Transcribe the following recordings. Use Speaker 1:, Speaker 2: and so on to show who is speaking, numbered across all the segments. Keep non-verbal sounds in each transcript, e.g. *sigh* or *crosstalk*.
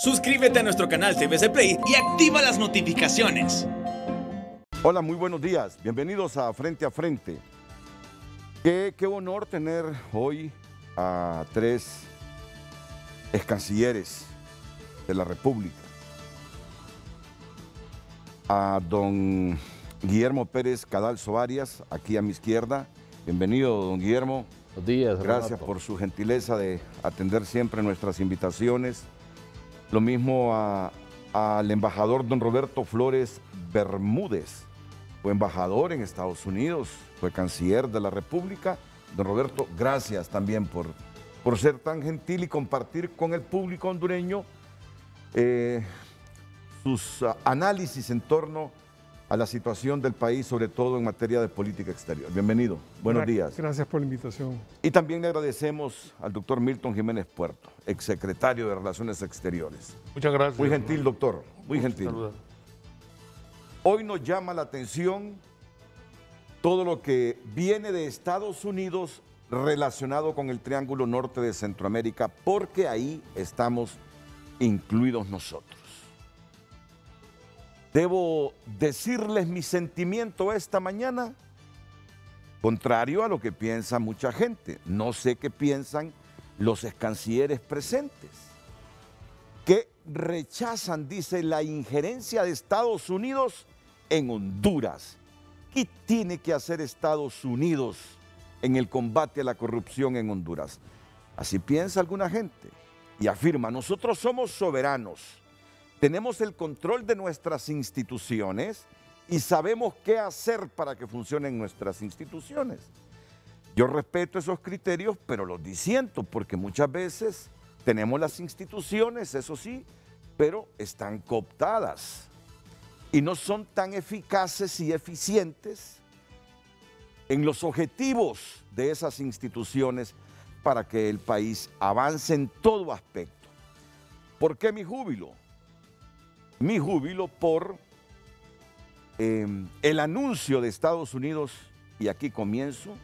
Speaker 1: Suscríbete a nuestro canal TVC Play y activa las notificaciones.
Speaker 2: Hola, muy buenos días. Bienvenidos a Frente a Frente. Qué, honor tener hoy a tres ex cancilleres de la República. A don Guillermo Pérez Cadalzo Arias, aquí a mi izquierda. Bienvenido, don Guillermo. Buenos días. Gracias por su gentileza de atender siempre nuestras invitaciones. Lo mismo al embajador don Roberto Flores Bermúdez. Fue embajador en Estados Unidos, fue canciller de la República. Don Roberto, gracias también por, por ser tan gentil y compartir con el público hondureño eh, sus ah, análisis en torno a la situación del país, sobre todo en materia de política exterior. Bienvenido, buenos días.
Speaker 3: Gracias por la invitación.
Speaker 2: Y también le agradecemos al doctor Milton Jiménez Puerto, exsecretario de Relaciones Exteriores. Muchas gracias. Muy gentil, doctor, muy gentil. Saludos. Hoy nos llama la atención todo lo que viene de Estados Unidos relacionado con el Triángulo Norte de Centroamérica, porque ahí estamos incluidos nosotros. Debo decirles mi sentimiento esta mañana, contrario a lo que piensa mucha gente. No sé qué piensan los escancilleres presentes, que rechazan, dice, la injerencia de Estados Unidos en Honduras. ¿Qué tiene que hacer Estados Unidos en el combate a la corrupción en Honduras? Así piensa alguna gente y afirma, nosotros somos soberanos tenemos el control de nuestras instituciones y sabemos qué hacer para que funcionen nuestras instituciones. Yo respeto esos criterios, pero los disiento, porque muchas veces tenemos las instituciones, eso sí, pero están cooptadas y no son tan eficaces y eficientes en los objetivos de esas instituciones para que el país avance en todo aspecto. ¿Por qué mi júbilo? mi júbilo por em, el anuncio de Estados Unidos, y aquí comienzo,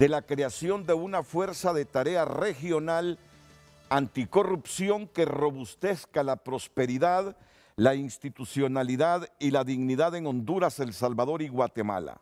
Speaker 2: de la creación de una fuerza de tarea regional anticorrupción que robustezca la prosperidad, la institucionalidad y la dignidad en Honduras, El Salvador y Guatemala.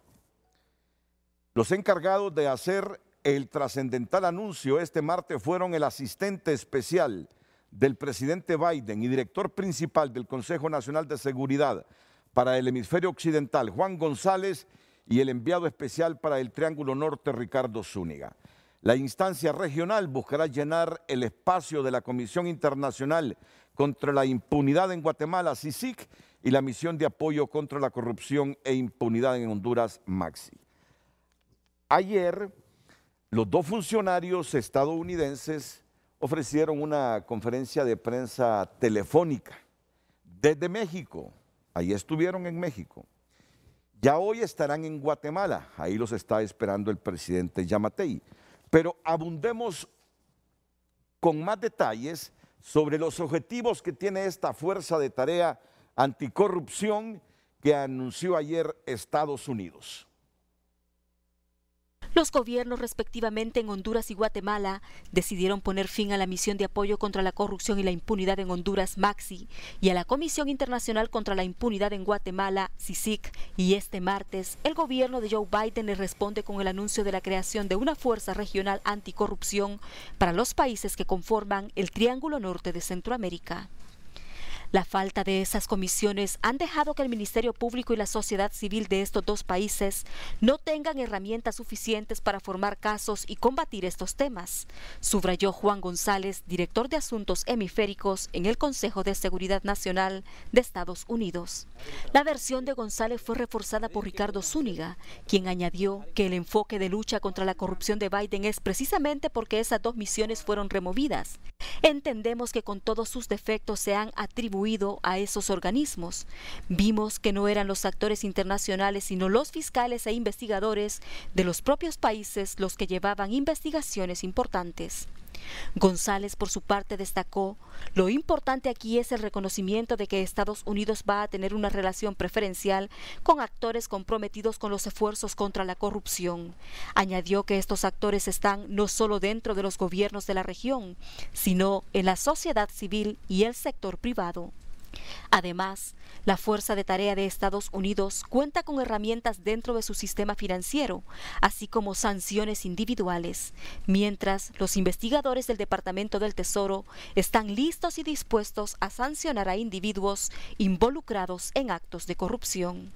Speaker 2: Los encargados de hacer el trascendental anuncio este martes fueron el asistente especial del presidente Biden y director principal del Consejo Nacional de Seguridad para el hemisferio occidental, Juan González, y el enviado especial para el Triángulo Norte, Ricardo Zúñiga. La instancia regional buscará llenar el espacio de la Comisión Internacional contra la Impunidad en Guatemala, CICIC, y la misión de apoyo contra la corrupción e impunidad en Honduras, MAXI. Ayer, los dos funcionarios estadounidenses ofrecieron una conferencia de prensa telefónica desde México. Ahí estuvieron en México. Ya hoy estarán en Guatemala. Ahí los está esperando el presidente Yamatei. Pero abundemos con más detalles sobre los objetivos que tiene esta fuerza de tarea anticorrupción que anunció ayer Estados Unidos.
Speaker 4: Los gobiernos respectivamente en Honduras y Guatemala decidieron poner fin a la misión de apoyo contra la corrupción y la impunidad en Honduras, MAXI, y a la Comisión Internacional contra la Impunidad en Guatemala, CICIC, y este martes el gobierno de Joe Biden le responde con el anuncio de la creación de una fuerza regional anticorrupción para los países que conforman el Triángulo Norte de Centroamérica. La falta de esas comisiones han dejado que el Ministerio Público y la sociedad civil de estos dos países no tengan herramientas suficientes para formar casos y combatir estos temas, subrayó Juan González, director de Asuntos Hemisféricos en el Consejo de Seguridad Nacional de Estados Unidos. La versión de González fue reforzada por Ricardo Zúñiga, quien añadió que el enfoque de lucha contra la corrupción de Biden es precisamente porque esas dos misiones fueron removidas. Entendemos que con todos sus defectos se han atribuido a esos organismos. Vimos que no eran los actores internacionales, sino los fiscales e investigadores de los propios países los que llevaban investigaciones importantes. González, por su parte, destacó, lo importante aquí es el reconocimiento de que Estados Unidos va a tener una relación preferencial con actores comprometidos con los esfuerzos contra la corrupción. Añadió que estos actores están no solo dentro de los gobiernos de la región, sino en la sociedad civil y el sector privado. Además, la Fuerza de Tarea de Estados Unidos cuenta con herramientas dentro de su sistema financiero, así como sanciones individuales, mientras los investigadores del Departamento del Tesoro están listos y dispuestos a sancionar a individuos involucrados en actos de corrupción.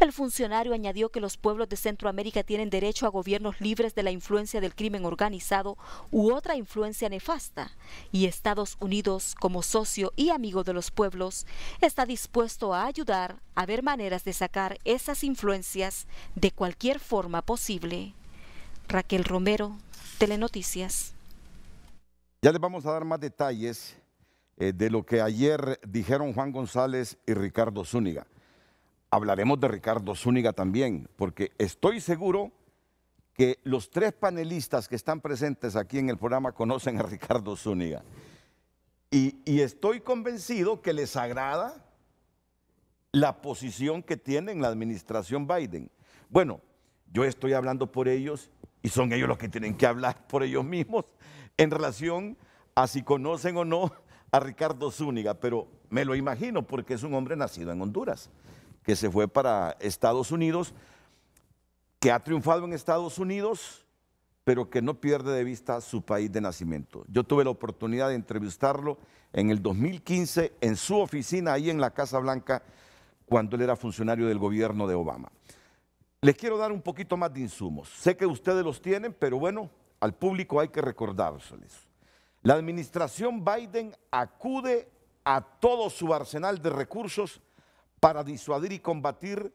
Speaker 4: El funcionario añadió que los pueblos de Centroamérica tienen derecho a gobiernos libres de la influencia del crimen organizado u otra influencia nefasta, y Estados Unidos, como socio y amigo de los pueblos, está dispuesto a ayudar a ver maneras de sacar esas influencias de cualquier forma posible. Raquel Romero, Telenoticias.
Speaker 2: Ya les vamos a dar más detalles eh, de lo que ayer dijeron Juan González y Ricardo Zúñiga hablaremos de Ricardo Zúñiga también, porque estoy seguro que los tres panelistas que están presentes aquí en el programa conocen a Ricardo Zúñiga. Y, estoy convencido que les agrada la posición que tiene en la administración Biden. Bueno, yo estoy hablando por ellos y son ellos los que tienen que hablar por ellos mismos en relación a si conocen o no a Ricardo Zúñiga, pero me lo imagino porque es un hombre nacido en Honduras que se fue para Estados Unidos, que ha triunfado en Estados Unidos, pero que no pierde de vista su país de nacimiento. Yo tuve la oportunidad de entrevistarlo en el 2015 en su oficina ahí en la Casa Blanca, cuando él era funcionario del gobierno de Obama. Les quiero dar un poquito más de insumos. Sé que ustedes los tienen, pero bueno, al público hay que recordárselos. La administración Biden acude a todo su arsenal de recursos para disuadir y combatir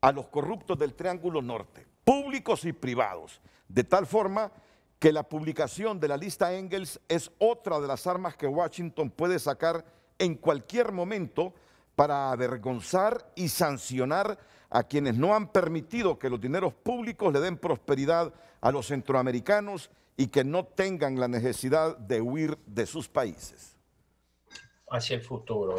Speaker 2: a los corruptos del Triángulo Norte, públicos y privados, de tal forma que la publicación de la lista Engels es otra de las armas que Washington puede sacar en cualquier momento para avergonzar y sancionar a quienes no han permitido que los dineros públicos le den prosperidad a los centroamericanos y que no tengan la necesidad de huir de sus países.
Speaker 1: Hacia el futuro.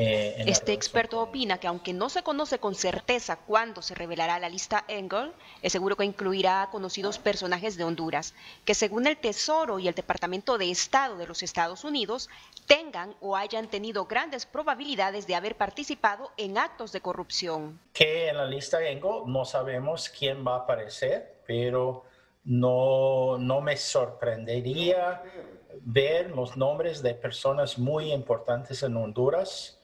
Speaker 1: Eh,
Speaker 5: este experto opina que aunque no se conoce con certeza cuándo se revelará la lista Engel, es seguro que incluirá a conocidos personajes de Honduras, que según el Tesoro y el Departamento de Estado de los Estados Unidos tengan o hayan tenido grandes probabilidades de haber participado en actos de corrupción.
Speaker 1: Que en la lista Engel no sabemos quién va a aparecer, pero no, no me sorprendería ver los nombres de personas muy importantes en Honduras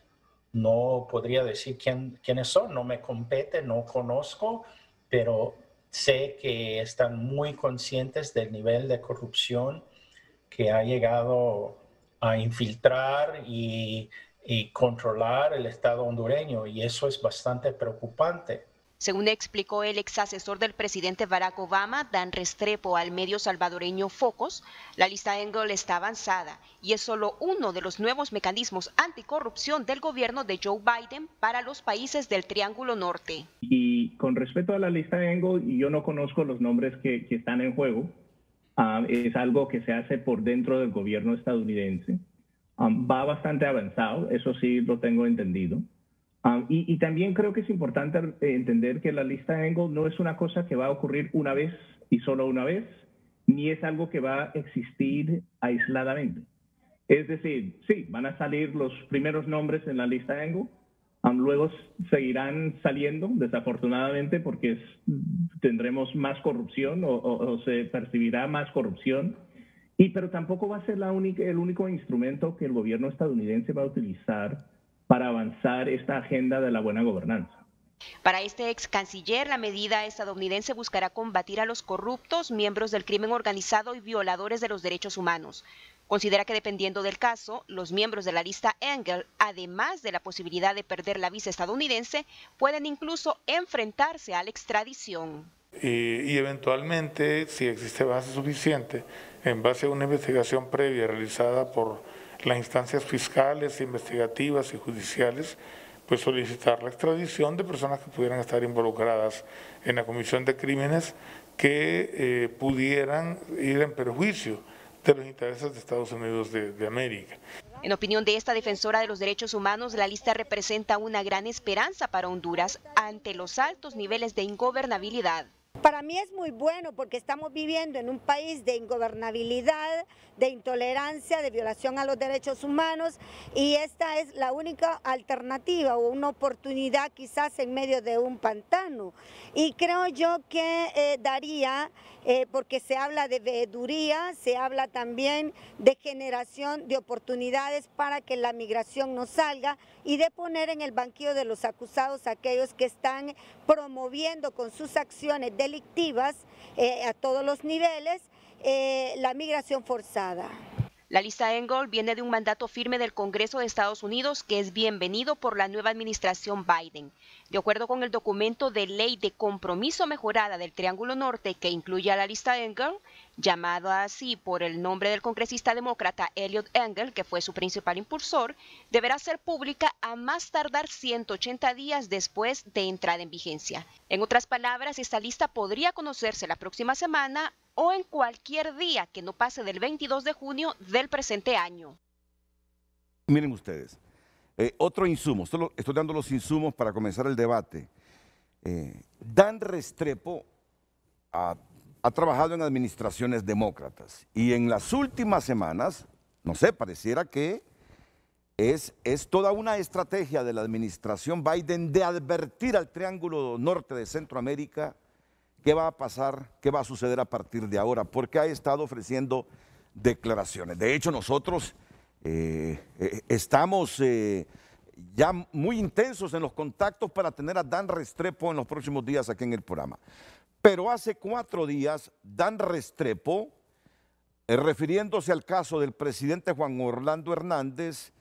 Speaker 1: no podría decir quién, quiénes son, no me compete, no conozco, pero sé que están muy conscientes del nivel de corrupción que ha llegado a infiltrar y, y controlar el Estado hondureño y eso es bastante preocupante.
Speaker 5: Según explicó el ex asesor del presidente Barack Obama, Dan Restrepo, al medio salvadoreño Focos, la lista Engel está avanzada y es solo uno de los nuevos mecanismos anticorrupción del gobierno de Joe Biden para los países del Triángulo Norte.
Speaker 1: Y con respecto a la lista Engel, yo no conozco los nombres que, están en juego. Ah, es algo que se hace por dentro del gobierno estadounidense. Ah, va bastante avanzado, eso sí lo tengo entendido. Ah, y, también creo que es importante eh, entender que la lista de Engel no es una cosa que va a ocurrir una vez y solo una vez, ni es algo que va a existir aisladamente. Es decir, sí, van a salir los primeros nombres en la lista de Engel, luego seguirán saliendo, desafortunadamente, porque tendremos más corrupción o, se percibirá más corrupción. Y pero tampoco va a ser la única, el único instrumento que el gobierno estadounidense va a utilizar para avanzar esta agenda de la buena gobernanza.
Speaker 5: Para este ex canciller, la medida estadounidense buscará combatir a los corruptos, miembros del crimen organizado y violadores de los derechos humanos. Considera que dependiendo del caso, los miembros de la lista Engel, además de la posibilidad de perder la visa estadounidense, pueden incluso enfrentarse a la extradición.
Speaker 6: Y, eventualmente, si existe base suficiente, en base a una investigación previa realizada por las instancias fiscales, investigativas y judiciales, pues solicitar la extradición de personas que pudieran estar involucradas en la comisión de crímenes que eh, pudieran ir en perjuicio de los intereses de Estados Unidos de, de América.
Speaker 5: En opinión de esta defensora de los derechos humanos, la lista representa una gran esperanza para Honduras ante los altos niveles de ingobernabilidad. Para mí es muy bueno porque estamos viviendo en un país de
Speaker 4: ingobernabilidad, de intolerancia, de violación a los derechos humanos y esta es la única alternativa o una oportunidad quizás en medio de un pantano. Y creo yo que eh, daría, eh, porque se habla de veeduría, se habla también de generación de oportunidades para que la migración no salga y de poner en el banquillo de los acusados aquellos que están promoviendo con sus acciones delictivas eh, a todos los niveles,
Speaker 5: eh, la migración forzada. La lista Engel viene de un mandato firme del Congreso de Estados Unidos que es bienvenido por la nueva administración Biden. De acuerdo con el documento de ley de compromiso mejorada del Triángulo Norte que incluye a la lista Engel, llamado así por el nombre del congresista demócrata Elliot Engel, que fue su principal impulsor, deberá ser pública a más tardar 180 días después de entrada en vigencia. En otras palabras, esta lista podría conocerse la próxima semana o en cualquier día que no pase del 22 de junio del presente año.
Speaker 2: Miren ustedes, eh, otro insumo, estoy dando los insumos para comenzar el debate. Eh, Dan Restrepo, a ha trabajado en administraciones demócratas y en las últimas semanas, no sé, pareciera que es, es, toda una estrategia de la administración Biden de advertir al Triángulo Norte de Centroamérica qué va a pasar, qué va a suceder a partir de ahora, porque ha estado ofreciendo declaraciones. De hecho, nosotros eh, eh, estamos eh, ya muy intensos en los contactos para tener a Dan Restrepo en los próximos días aquí en el programa. Pero hace cuatro días, Dan Restrepo, eh, refiriéndose al caso del presidente Juan Orlando Hernández,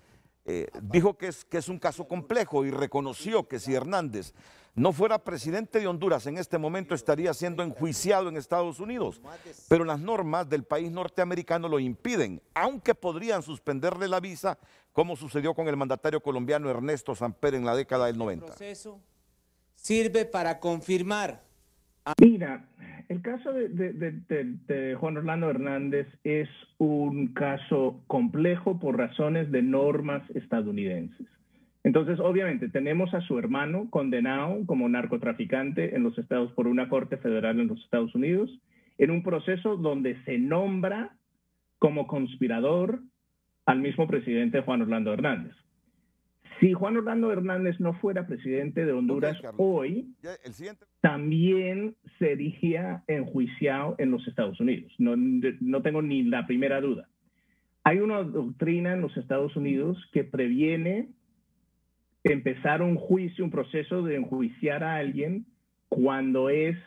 Speaker 2: eh, dijo que es, que es un caso complejo y reconoció que si Hernández no fuera presidente de Honduras, en este momento estaría siendo enjuiciado en Estados Unidos. Pero las normas del país norteamericano lo impiden, aunque podrían suspenderle la visa, como sucedió con el mandatario colombiano Ernesto Samper en la década del 90.
Speaker 1: El este proceso sirve para confirmar Mira, el caso de, Juan Orlando Hernández es un caso complejo por razones de normas estadounidenses. Entonces, obviamente, tenemos a su hermano condenado como narcotraficante en los estados por una corte federal en los Estados Unidos, en un proceso donde se nombra como conspirador al mismo presidente Juan Orlando Hernández. Si Juan Orlando Hernández no fuera presidente de Honduras hoy, también se erigía enjuiciado en los Estados Unidos. No, no tengo ni la primera duda. Hay una doctrina en los Estados Unidos que previene empezar un juicio, un proceso de enjuiciar a alguien cuando es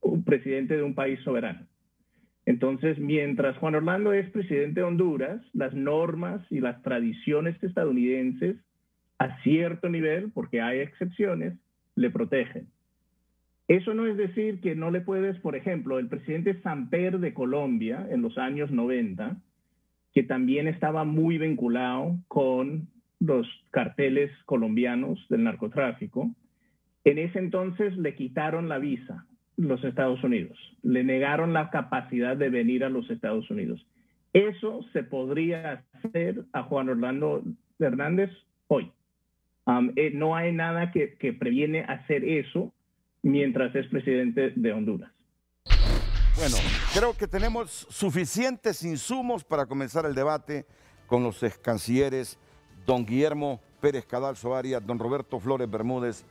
Speaker 1: un presidente de un país soberano. Entonces, mientras Juan Orlando es presidente de Honduras, las normas y las tradiciones estadounidenses a cierto nivel, porque hay excepciones, le protegen. Eso no es decir que no le puedes, por ejemplo, el presidente Samper de Colombia en los años 90, que también estaba muy vinculado con los carteles colombianos del narcotráfico, en ese entonces le quitaron la visa los Estados Unidos, le negaron la capacidad de venir a los Estados Unidos. Eso se podría hacer a Juan Orlando Hernández hoy. Eh, no hay nada que, que previene hacer eso mientras es presidente de Honduras. Bueno, creo que tenemos
Speaker 2: suficientes insumos para comenzar el debate con los ex cancilleres don Guillermo Pérez Cadalso Arias, don Roberto Flores Bermúdez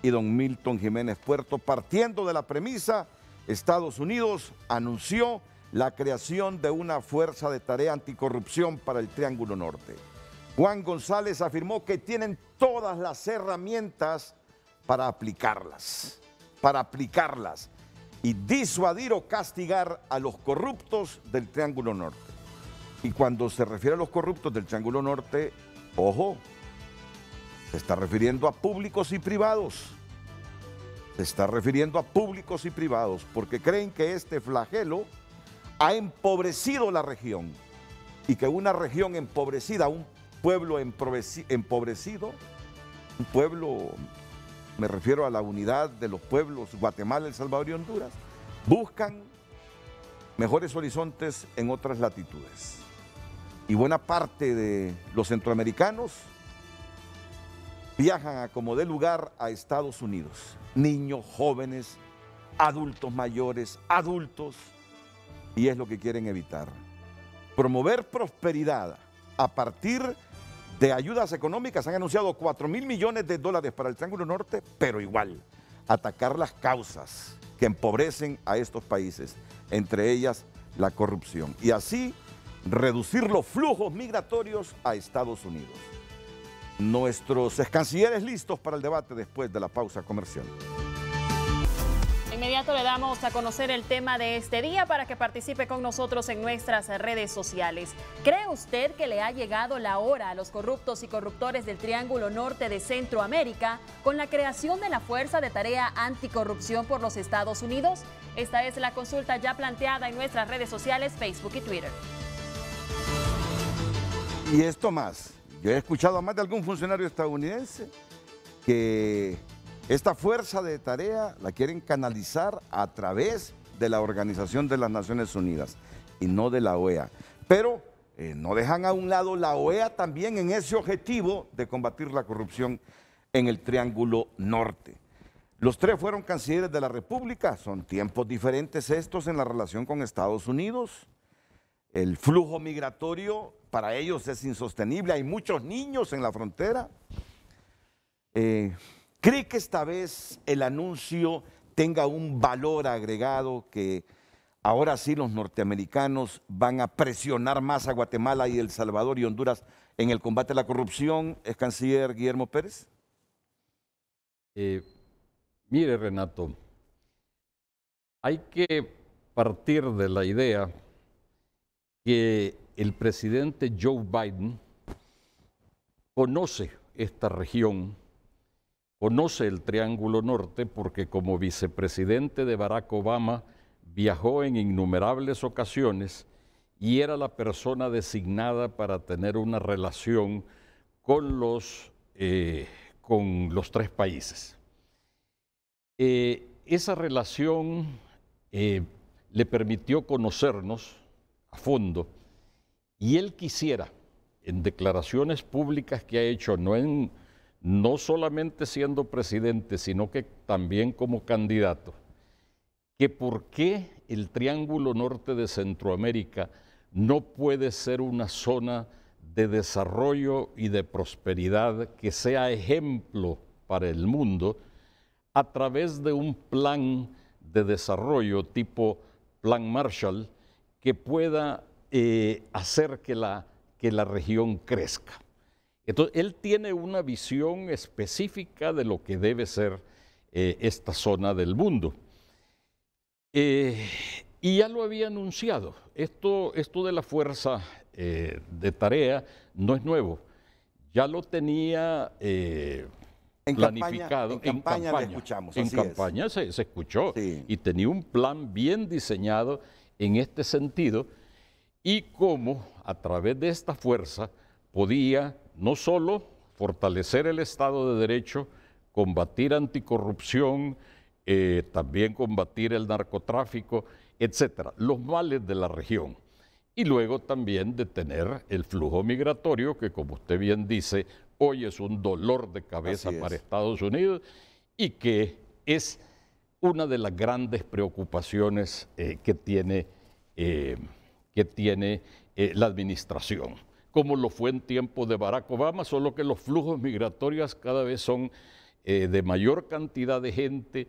Speaker 2: y don Milton Jiménez Puerto, partiendo de la premisa, Estados Unidos anunció la creación de una fuerza de tarea anticorrupción para el Triángulo Norte. Juan González afirmó que tienen todas las herramientas para aplicarlas, para aplicarlas y disuadir o castigar a los corruptos del Triángulo Norte. Y cuando se refiere a los corruptos del Triángulo Norte, ojo, se está refiriendo a públicos y privados. Se está refiriendo a públicos y privados porque creen que este flagelo ha empobrecido la región y que una región empobrecida, un pueblo empobrecido, un pueblo, me refiero a la unidad de los pueblos Guatemala, El Salvador y Honduras, buscan mejores horizontes en otras latitudes. Y buena parte de los centroamericanos viajan a como de lugar a Estados Unidos. Niños, jóvenes, adultos mayores, adultos, y es lo que quieren evitar. Promover prosperidad a partir de de ayudas económicas. Han anunciado 4 mil millones de dólares para el Triángulo Norte, pero igual, atacar las causas que empobrecen a estos países, entre ellas la corrupción. Y así reducir los flujos migratorios a Estados Unidos. Nuestros cancilleres listos para el debate después de la pausa comercial
Speaker 7: le damos a conocer el tema de este día para que participe con nosotros en nuestras redes sociales. ¿Cree usted que le ha llegado la hora a los corruptos y corruptores del Triángulo Norte de Centroamérica con la creación de la Fuerza de Tarea Anticorrupción por los Estados Unidos? Esta es la consulta ya planteada en nuestras redes sociales Facebook y Twitter.
Speaker 2: Y esto más, yo he escuchado a más de algún funcionario estadounidense que esta fuerza de tarea la quieren canalizar a través de la Organización de las Naciones Unidas y no de la OEA. Pero eh, no dejan a un lado la OEA también en ese objetivo de combatir la corrupción en el Triángulo Norte. Los tres fueron cancilleres de la República, son tiempos diferentes estos en la relación con Estados Unidos. El flujo migratorio para ellos es insostenible, hay muchos niños en la frontera. Eh, ¿Cree que esta vez el anuncio tenga un valor agregado que ahora sí los norteamericanos van a presionar más a Guatemala y El Salvador y Honduras en el combate a la corrupción,
Speaker 8: Es canciller Guillermo Pérez? Eh, mire, Renato, hay que partir de la idea que el presidente Joe Biden conoce esta región Conoce el Triángulo Norte porque como vicepresidente de Barack Obama viajó en innumerables ocasiones y era la persona designada para tener una relación con los, eh, con los tres países. Eh, esa relación eh, le permitió conocernos a fondo y él quisiera, en declaraciones públicas que ha hecho, no en no solamente siendo presidente, sino que también como candidato, que por qué el Triángulo Norte de Centroamérica no puede ser una zona de desarrollo y de prosperidad que sea ejemplo para el mundo a través de un plan de desarrollo tipo Plan Marshall que pueda eh, hacer que la, que la región crezca. Entonces, él tiene una visión específica de lo que debe ser eh, esta zona del mundo. Eh, y ya lo había anunciado. Esto, esto de la fuerza eh, de tarea no es nuevo. Ya lo tenía planificado. en, campaña, En campaña se, escuchó y tenía un plan bien diseñado en este sentido y cómo a través de esta fuerza podía no solo fortalecer el Estado de Derecho, combatir anticorrupción, eh, también combatir el narcotráfico, etcétera, los males de la región. Y luego también detener el flujo migratorio, que como usted bien dice, hoy es un dolor de cabeza para Estados Unidos y que es una de las grandes preocupaciones que eh, que tiene eh, la administración como lo fue en tiempo de Barack Obama, solo que los flujos migratorios cada vez son eh, de mayor cantidad de gente,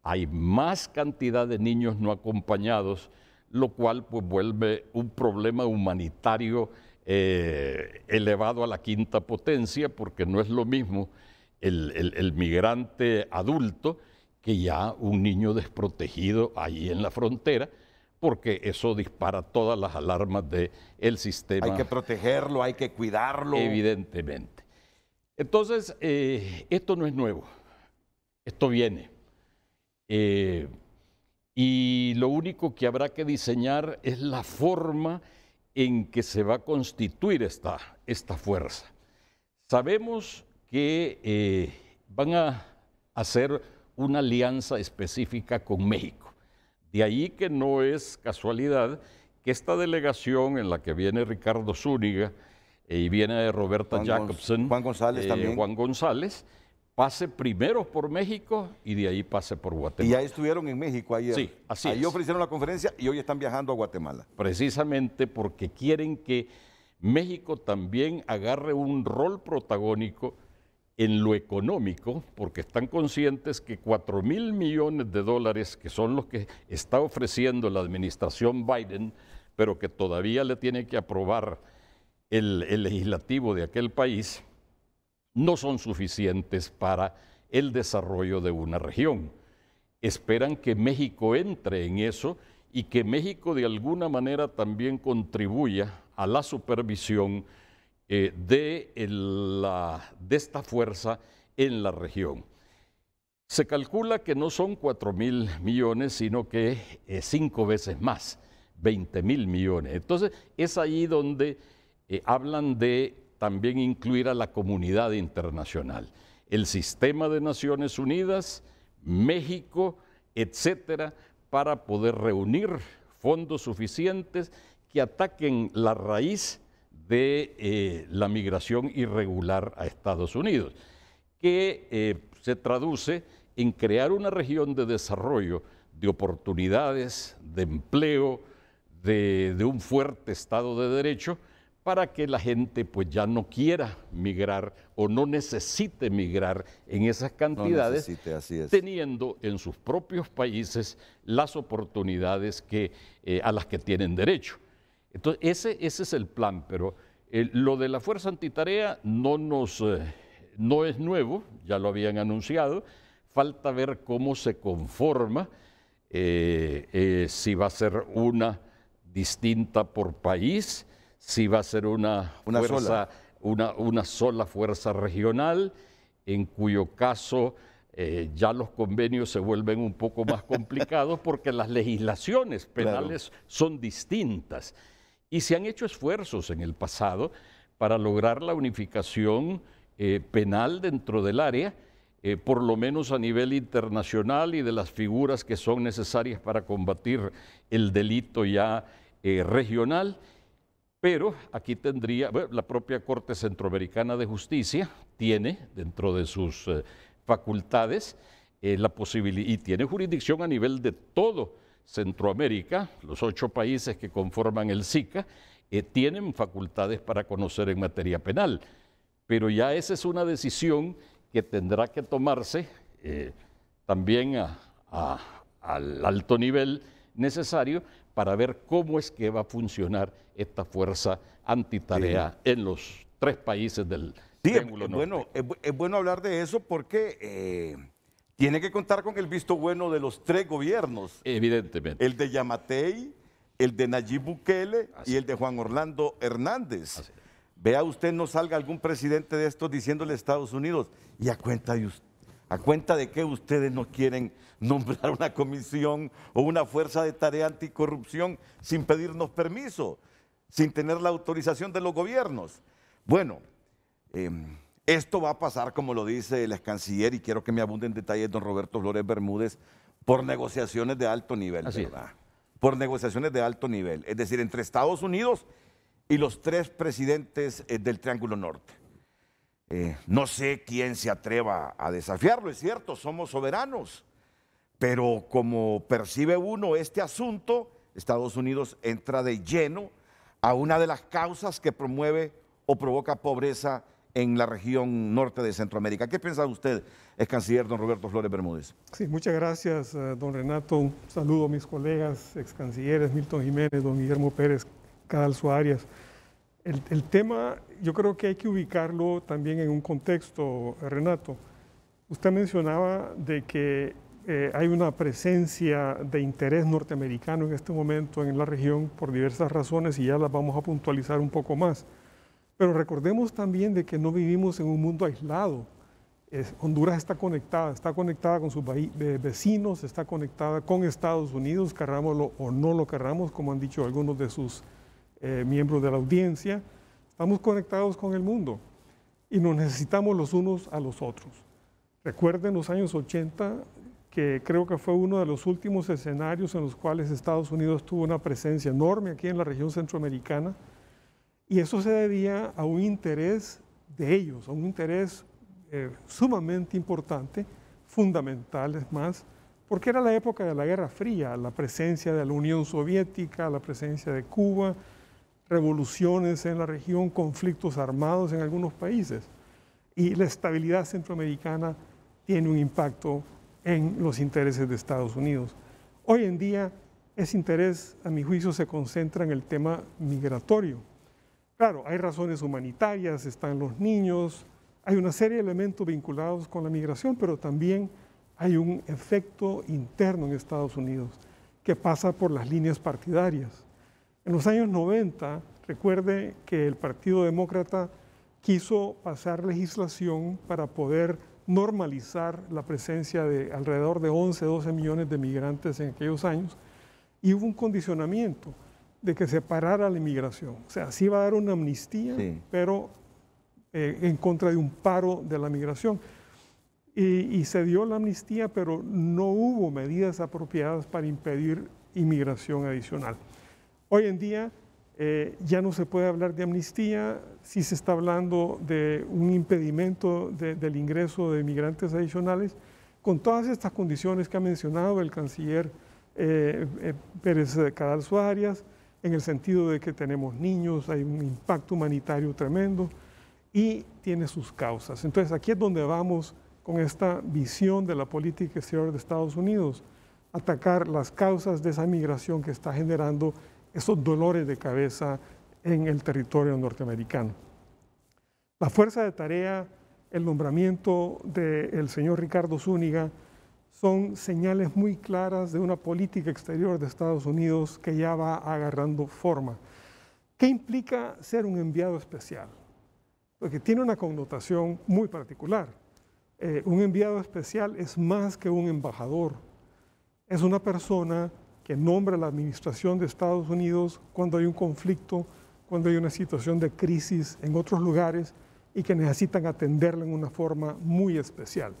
Speaker 8: hay más cantidad de niños no acompañados, lo cual pues vuelve un problema humanitario eh, elevado a la quinta potencia, porque no es lo mismo el, el migrante adulto que ya un niño desprotegido ahí en la frontera, porque eso dispara todas las alarmas del sistema. Hay que protegerlo, hay que cuidarlo. Evidentemente. Entonces, eh, esto no es nuevo, esto viene. Eh, y lo único que habrá que diseñar es la forma en que se va a constituir esta, esta fuerza. Sabemos que eh, van a hacer una alianza específica con México. De ahí que no es casualidad que esta delegación en la que viene Ricardo Zúñiga eh, y viene Roberta Jacobsen, Jacobson, Juan González, eh, también. Juan González, pase primero por México y de ahí pase por Guatemala. Y ya estuvieron en México ayer. Eh, sí, así Ahí ofrecieron la conferencia y hoy están viajando a Guatemala. Precisamente porque quieren que México también agarre un rol protagónico en lo económico, porque están conscientes que 4 mil millones de dólares, que son los que está ofreciendo la administración Biden, pero que todavía le tiene que aprobar el, el legislativo de aquel país, no son suficientes para el desarrollo de una región. Esperan que México entre en eso y que México de alguna manera también contribuya a la supervisión eh, de, esta fuerza en la región. Se calcula que no son 4 mil millones, sino que es eh, cinco veces más, 20 mil millones. Entonces, es ahí donde eh, hablan de también incluir a la comunidad internacional, el sistema de Naciones Unidas, México, etcétera, para poder reunir fondos suficientes que ataquen la raíz de eh, la migración irregular a Estados Unidos, que eh, se traduce en crear una región de desarrollo, de oportunidades, de empleo, de, un fuerte Estado de Derecho, para que la gente pues ya no quiera migrar o no necesite migrar en esas cantidades, teniendo en sus propios países las oportunidades que, eh, a las que tienen derecho. Entonces, ese, ese es el plan, pero eh, lo de la fuerza antitarea no, nos, eh, no es nuevo, ya lo habían anunciado, falta ver cómo se conforma, eh, si va a ser una distinta por país, si va a ser una, sola. Una, una sola fuerza regional, en cuyo caso... ya los convenios se vuelven un poco más *laughs* complicados porque las legislaciones penales son distintas. Y se han hecho esfuerzos en el pasado para lograr la unificación eh, penal dentro del área, eh, por lo menos a nivel internacional y de las figuras que son necesarias para combatir el delito ya eh, regional. Pero aquí tendría, la propia Corte Centroamericana de Justicia tiene dentro de sus facultades la posibilidad, y tiene jurisdicción a nivel de todo Centroamérica, los ocho países que conforman el SICA, eh, tienen facultades para conocer en materia penal. Pero ya esa es una decisión que tendrá que tomarse eh, también al alto nivel necesario para ver cómo es que va a funcionar esta fuerza antitarea en los tres países del sí, Triángulo es, Bueno, es, bueno hablar de eso porque... Eh, tiene que contar con el visto bueno
Speaker 2: de los tres gobiernos. Evidentemente. El de Yamatei, el de Nayib Bukele y el de Juan Orlando Hernández. Vea usted, no salga algún presidente de estos diciéndole a Estados Unidos, y a cuenta de usted. ¿A cuenta de que ustedes no quieren nombrar una comisión o una fuerza de tarea anticorrupción sin pedirnos permiso, sin tener la autorización de los gobiernos? Bueno, em, esto va a pasar, como lo dice el ex canciller, y quiero que me abunde en detalles don Roberto Flores Bermúdez, por negociaciones de alto nivel, ¿verdad? Por negociaciones de alto nivel. Es decir, entre Estados Unidos y los tres presidentes eh, del Triángulo Norte. Eh, no sé quién se atreva a desafiarlo, es cierto, somos soberanos, pero como percibe uno este asunto, Estados Unidos entra de lleno a una de las causas que promueve o provoca pobreza en la región norte de Centroamérica. ¿Qué piensa usted, ex canciller don Roberto Flores Bermúdez?
Speaker 3: Sí, muchas gracias, eh, don Renato. Un saludo a mis colegas, ex cancilleres Milton Jiménez, don Guillermo Pérez, Cadalso Arias. El, tema yo creo que hay que ubicarlo también en un contexto, Renato. Usted mencionaba de que eh, hay una presencia de interés norteamericano en este momento en la región por diversas razones y ya las vamos a puntualizar un poco más. Pero recordemos también de que no vivimos en un mundo aislado. Honduras está conectada, está conectada con sus vecinos, está conectada con Estados Unidos, carrámoslo o no lo carramos, como han dicho algunos de sus eh, miembros de la audiencia. Estamos conectados con el mundo y nos necesitamos los unos a los otros. Recuerden los años 80, que creo que fue uno de los últimos escenarios en los cuales Estados Unidos tuvo una presencia enorme aquí en la región centroamericana y eso se debía a un interés de ellos, a un interés eh, sumamente importante, fundamental es más, porque era la época de la Guerra Fría, la presencia de la Unión Soviética, la presencia de Cuba, revoluciones en la región, conflictos armados en algunos países. Y la estabilidad centroamericana tiene un impacto en los intereses de Estados Unidos. Hoy en día ese interés, a mi juicio, se concentra en el tema migratorio Claro, hay razones humanitarias, están los niños, hay una serie de elementos vinculados con la migración, pero también hay un efecto interno en Estados Unidos que pasa por las líneas partidarias. En los años 90, recuerde que el Partido Demócrata quiso pasar legislación para poder normalizar la presencia de alrededor de 11, 12 millones de migrantes en aquellos años y hubo un condicionamiento de que se parara la inmigración. O sea, sí va a dar una amnistía, pero eh, en contra de un paro de la migración. Y, se dio la amnistía, pero no hubo medidas apropiadas para impedir inmigración adicional. Hoy en día eh, ya no se puede hablar de amnistía, si se está hablando de un impedimento del ingreso de inmigrantes adicionales. Con todas estas condiciones que ha mencionado el canciller eh, eh Pérez Cadalso Arias, en el sentido de que tenemos niños, hay un impacto humanitario tremendo y tiene sus causas. Entonces aquí es donde vamos con esta visión de la política exterior de Estados Unidos, atacar las causas de esa migración que está generando esos dolores de cabeza en el territorio norteamericano. La fuerza de tarea, el nombramiento del señor Ricardo Zúñiga, son señales muy claras de una política exterior de Estados Unidos que ya va agarrando forma. ¿Qué implica ser un enviado especial? Porque tiene una connotación muy particular. Eh, un enviado especial es más que un embajador. Es una persona que nombra la administración de Estados Unidos cuando hay un conflicto, cuando hay una situación de crisis en otros lugares y que necesitan atenderla en una forma muy especial.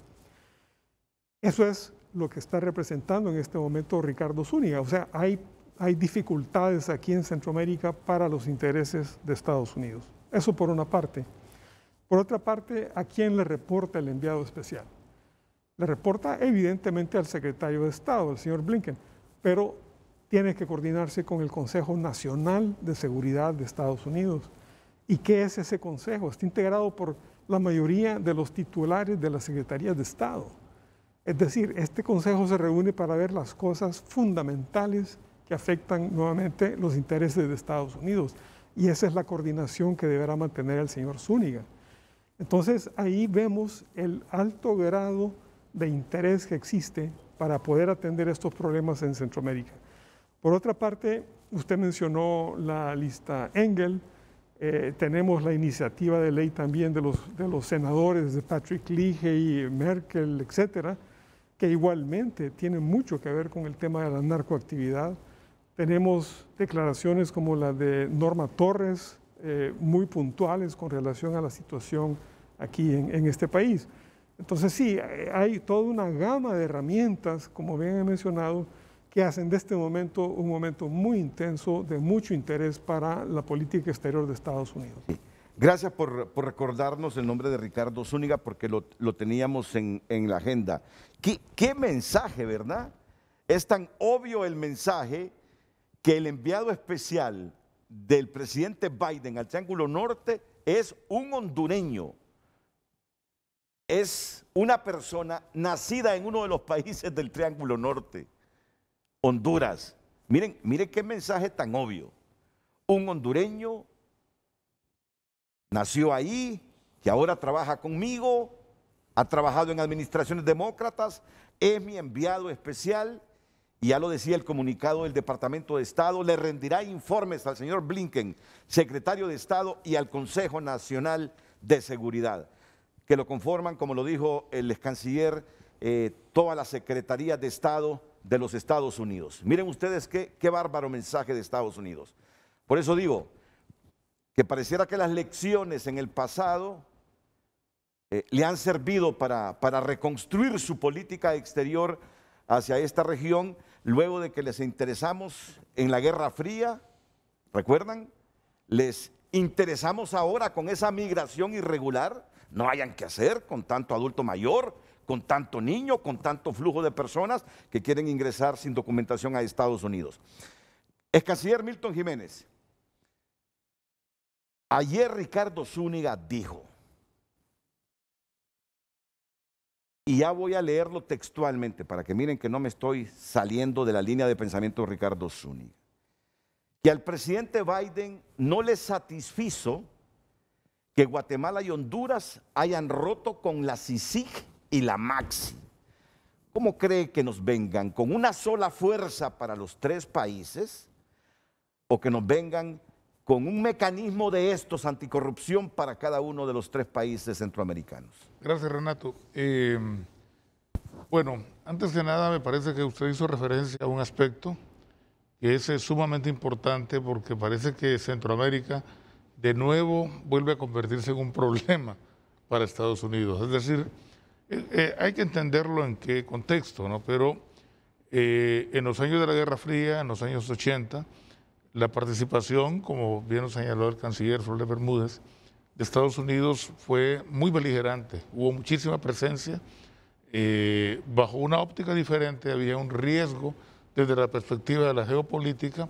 Speaker 3: Eso es lo que está representando en este momento Ricardo Zúñiga. O sea, hay, dificultades aquí en Centroamérica para los intereses de Estados Unidos. Eso por una parte. Por otra parte, ¿a quién le reporta el enviado especial? Le reporta evidentemente al secretario de Estado, el señor Blinken, pero tiene que coordinarse con el Consejo Nacional de Seguridad de Estados Unidos. ¿Y qué es ese consejo? Está integrado por la mayoría de los titulares de las secretarías de Estado. Es decir, este Consejo se reúne para ver las cosas fundamentales que afectan nuevamente los intereses de Estados Unidos. Y esa es la coordinación que deberá mantener el señor Zúñiga. Entonces ahí vemos el alto grado de interés que existe para poder atender estos problemas en Centroamérica. Por otra parte, usted mencionó la lista Engel, eh, tenemos la iniciativa de ley también de los, senadores, de Patrick y Merkel, etcétera, que igualmente tiene mucho que ver con el tema de la narcoactividad. Tenemos declaraciones como la de Norma Torres, eh, muy puntuales con relación a la situación aquí en, en, este país. Entonces sí, hay toda una gama de herramientas, como bien he mencionado, que hacen de este momento un momento muy intenso, de mucho interés para la política exterior de Estados Unidos.
Speaker 2: Gracias por, recordarnos el nombre de Ricardo Zúñiga porque lo, teníamos en, la agenda. ¿Qué, ¿Qué, mensaje, verdad? Es tan obvio el mensaje que el enviado especial del presidente Biden al Triángulo Norte es un hondureño. Es una persona nacida en uno de los países del Triángulo Norte, Honduras. Miren, miren qué mensaje tan obvio. Un hondureño nació ahí que ahora trabaja conmigo, ha trabajado en administraciones demócratas, es mi enviado especial y ya lo decía el comunicado del Departamento de Estado, le rendirá informes al señor Blinken, secretario de Estado y al Consejo Nacional de Seguridad, que lo conforman, como lo dijo el ex canciller, eh, toda la Secretaría de Estado de los Estados Unidos. Miren ustedes qué, qué bárbaro mensaje de Estados Unidos. Por eso digo, que pareciera que las lecciones en el pasado eh, le han servido para, reconstruir su política exterior hacia esta región luego de que les interesamos en la Guerra Fría, ¿recuerdan? Les interesamos ahora con esa migración irregular, no hayan que hacer con tanto adulto mayor, con tanto niño, con tanto flujo de personas que quieren ingresar sin documentación a Estados Unidos. Es canciller Milton Jiménez Ayer Ricardo Zúñiga dijo, y ya voy a leerlo textualmente para que miren que no me estoy saliendo de la línea de pensamiento de Ricardo Zúñiga, que al presidente Biden no le satisfizo que Guatemala y Honduras hayan roto con la CICIG y la MAXI. ¿Cómo cree que nos vengan con una sola fuerza para los tres países o que nos vengan con un mecanismo de estos anticorrupción para cada uno de los tres países centroamericanos.
Speaker 6: Gracias, Renato. Eh, bueno, antes de nada, me parece que usted hizo referencia a un aspecto que es eh, sumamente importante porque parece que Centroamérica de nuevo vuelve a convertirse en un problema *laughs* para Estados Unidos. Es decir, eh, hay que entenderlo en qué contexto, ¿no? Pero en los años de la Guerra Fría, en los años 80, la participación, como bien lo señaló el canciller Flores Bermúdez, de Estados Unidos fue muy beligerante, hubo muchísima presencia. Eh, bajo una óptica diferente había un riesgo desde la perspectiva de la geopolítica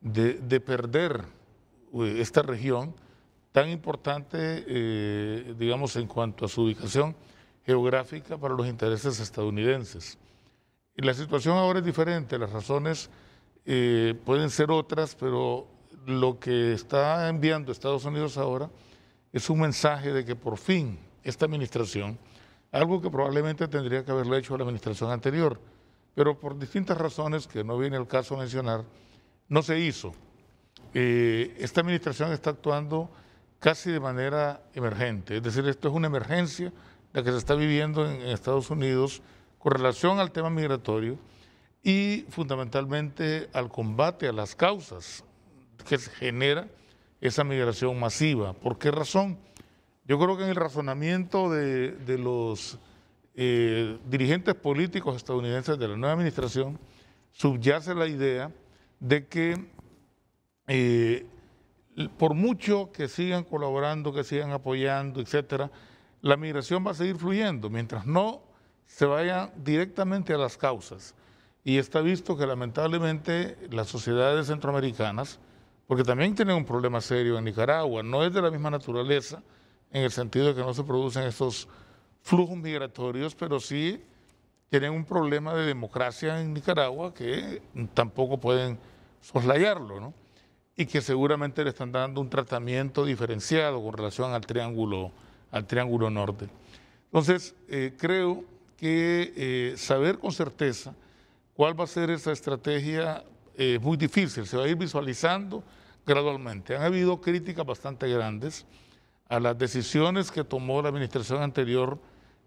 Speaker 6: de, perder eh, esta región tan importante, eh, digamos, en cuanto a su ubicación geográfica para los intereses estadounidenses. Y la situación ahora es diferente, las razones eh, pueden ser otras, pero lo que está enviando Estados Unidos ahora es un mensaje de que por fin esta administración, algo que probablemente tendría que haberlo hecho la administración anterior, pero por distintas razones que no viene el caso mencionar, no se hizo. Eh, esta administración está actuando casi de manera emergente, es decir, esto es una emergencia la que se está viviendo en Estados Unidos con relación al tema migratorio y fundamentalmente al combate a las causas que genera esa migración masiva. ¿Por qué razón? Yo creo que en el razonamiento de, los eh, dirigentes políticos estadounidenses de la nueva administración subyace la idea de que eh, por mucho que sigan colaborando, que sigan apoyando, etcétera, la migración va a seguir fluyendo mientras no se vaya directamente a las causas y está visto que lamentablemente las sociedades centroamericanas, porque también tienen un problema serio en Nicaragua, no es de la misma naturaleza, en el sentido de que no se producen estos flujos migratorios, pero sí tienen un problema de democracia en Nicaragua que tampoco pueden soslayarlo, ¿no? Y que seguramente le están dando un tratamiento diferenciado con relación al triángulo, al triángulo norte. Entonces, eh, creo que eh, saber con certeza cuál va a ser esa estrategia es eh, muy difícil, se va a ir visualizando gradualmente. Han habido críticas bastante grandes a las decisiones que tomó la administración anterior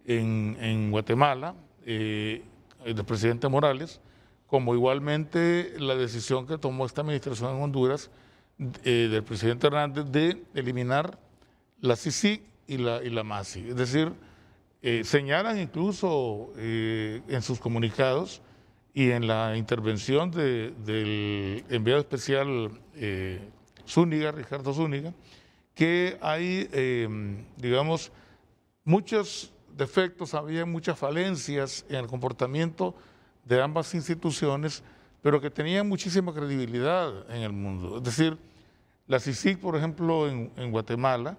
Speaker 6: en, en Guatemala, eh, del presidente Morales, como igualmente la decisión que tomó esta administración en Honduras eh, del presidente Hernández de eliminar la CICI y la, y la MASI. Es decir, señalan incluso en sus comunicados y en la intervención del enviado especial eh, Zúñiga, Ricardo Zúñiga, que hay, em, digamos, muchos defectos, había muchas falencias en el comportamiento de ambas instituciones, pero que tenían muchísima credibilidad en el mundo. Es decir, la CICIC, por ejemplo, en, Guatemala,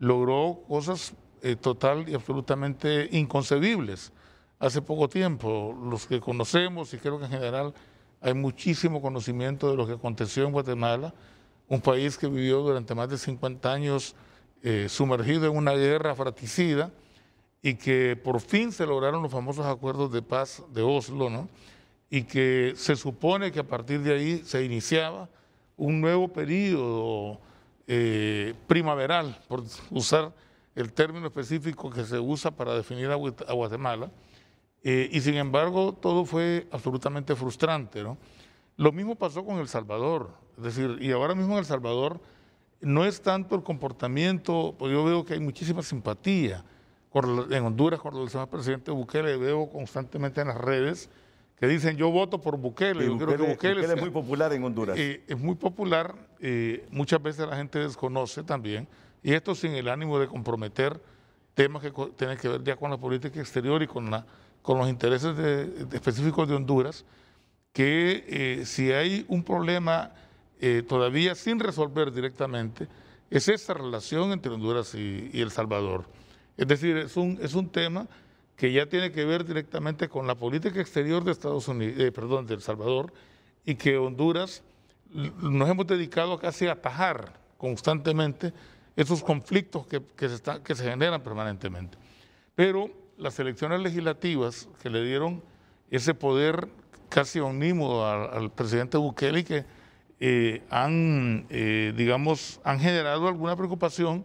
Speaker 6: logró cosas eh, total y absolutamente inconcebibles hace poco tiempo. Los que conocemos, y creo que en general hay muchísimo conocimiento de lo que aconteció en Guatemala, un país que vivió durante más de 50 años eh, sumergido en una guerra fratricida y que por fin se lograron los famosos acuerdos de paz de Oslo, y que se supone que a partir de ahí se iniciaba un nuevo periodo eh, primaveral, por usar el término específico que se usa para definir a Guatemala, eh, y sin embargo, todo fue absolutamente frustrante. ¿no? Lo mismo pasó con El Salvador. Es decir, y ahora mismo en El Salvador no es tanto el comportamiento, pues yo veo que hay muchísima simpatía. En Honduras, con el presidente Bukele, veo constantemente en las redes que dicen yo voto por Bukele. yo Bukele, creo que Bukele, es muy popular en
Speaker 2: Honduras. Eh,
Speaker 6: es muy popular, eh, muchas veces la gente desconoce también, y esto sin el ánimo de comprometer temas que tienen que ver ya con la política exterior y con la con los intereses específicos de Honduras, que eh, si hay un problema eh, todavía sin resolver directamente, es esa relación entre Honduras y, El Salvador. Es decir, es un, es un tema que ya tiene que ver directamente con la política exterior de Estados Unidos, eh, perdón, de El Salvador, y que Honduras nos hemos dedicado casi a atajar constantemente esos conflictos que, se, que se generan permanentemente. Pero las elecciones legislativas que le dieron ese poder casi omnímodo al, presidente Bukele y que eh, han, eh, digamos, han generado alguna preocupación,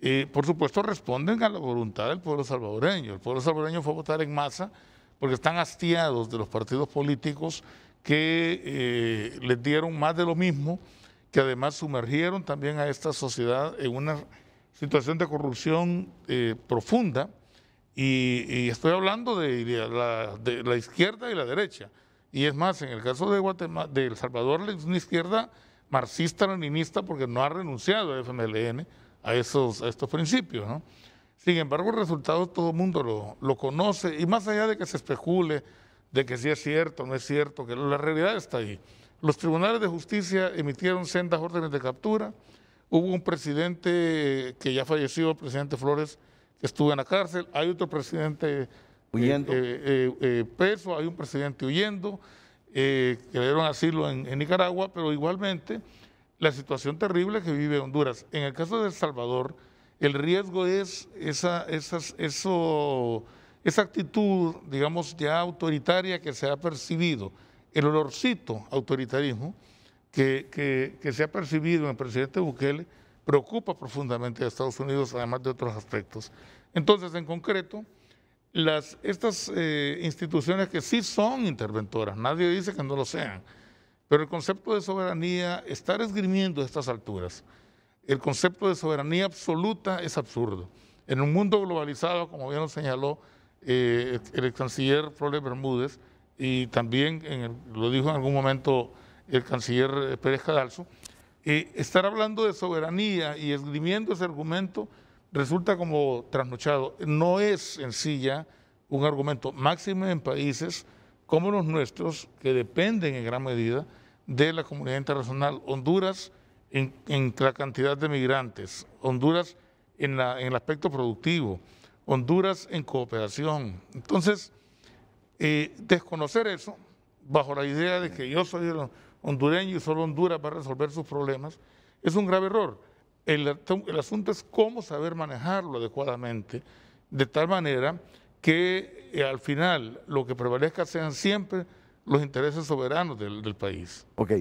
Speaker 6: eh, por supuesto responden a la voluntad del pueblo salvadoreño. El pueblo salvadoreño fue a votar en masa porque están hastiados de los partidos políticos que les dieron más de lo mismo, que además sumergieron también a esta sociedad en una situación de corrupción profunda y, estoy hablando de, la, izquierda y la derecha. Y es más, en el caso de, Guatemala, de El Salvador, es una izquierda marxista-leninista porque no ha renunciado a FMLN a, esos, estos principios. Sin embargo, el resultado todo el mundo lo, conoce y más allá de que se especule de que si es cierto no es cierto, que la realidad está ahí. Los tribunales de justicia emitieron sendas órdenes de captura, hubo un presidente que ya falleció, el presidente Flores, estuvo en la cárcel, hay otro presidente eh, huyendo. Eh, eh, eh, preso, hay un presidente huyendo, que le dieron asilo en, Nicaragua, pero igualmente la situación terrible que vive Honduras. En el caso de El Salvador, el riesgo es esa, eso, esa actitud, digamos, ya autoritaria que se ha percibido, el olorcito autoritarismo que, que se ha percibido en el presidente Bukele preocupa profundamente a Estados Unidos, además de otros aspectos. Entonces, en concreto, estas eh, instituciones que sí son interventoras, nadie dice que no lo sean, pero el concepto de soberanía, estar esgrimiendo a estas alturas, el concepto de soberanía absoluta es absurdo. En un mundo globalizado, como bien lo señaló eh, el canciller Flores Bermúdez, y también lo dijo en algún momento el canciller eh, Pérez Cadalso, eh, estar hablando de soberanía y esgrimiendo ese argumento resulta como trasnochado. No es en sí ya un argumento máximo en países como los nuestros, que dependen en gran medida de la comunidad internacional. Honduras en, la cantidad de migrantes, Honduras en, en, el aspecto productivo, Honduras en cooperación. Entonces, eh, desconocer eso bajo la idea de que yo soy el hondureño y solo Honduras va a resolver sus problemas, es un grave error. El, asunto es cómo saber manejarlo adecuadamente, de tal manera que eh, al final lo que prevalezca sean siempre los intereses soberanos del, país.
Speaker 2: Ok.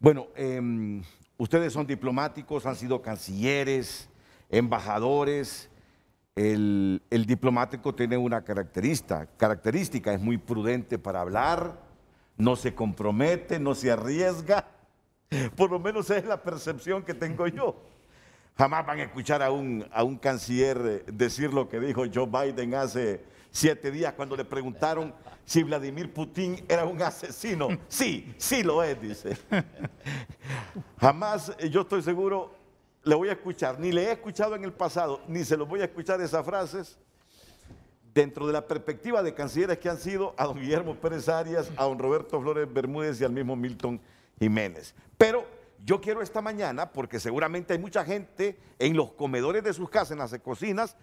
Speaker 2: Bueno, em, ustedes son diplomáticos, han sido cancilleres, embajadores. El, el diplomático tiene una característica, característica, es muy prudente para hablar, no se compromete, no se arriesga. Por lo menos es la percepción que tengo yo. Jamás van a escuchar a un, a un canciller decir lo que dijo Joe Biden hace siete días cuando le preguntaron si Vladimir Putin era un asesino. Sí, sí lo es, dice. Jamás, eh, yo estoy seguro, le voy a escuchar, ni le he escuchado en el pasado, ni se lo voy a escuchar esas frases dentro de la perspectiva de cancilleres que han sido a don Guillermo Pérez Arias, a don Roberto Flores Bermúdez y al mismo Milton Jiménez. Pero yo quiero esta mañana, porque seguramente hay mucha gente en los comedores de sus casas, en las cocinas,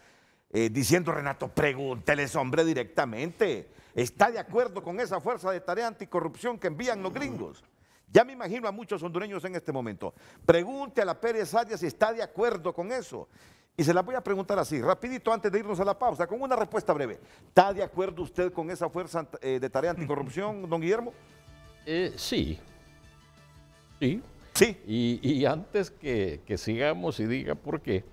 Speaker 2: eh, diciendo, Renato, pregúntele hombre directamente. ¿Está de acuerdo con esa fuerza de tarea anticorrupción que envían los gringos? Ya me imagino a muchos hondureños en este momento. Pregunte a la Pérez Arias si está de acuerdo con eso. Y se la voy a preguntar así, rapidito antes de irnos a la pausa, con una respuesta breve. ¿Está de acuerdo usted con esa fuerza eh, de tarea anticorrupción, don Guillermo?
Speaker 8: Eh, sí. Sí. Sí. Y, antes que, sigamos y diga por qué,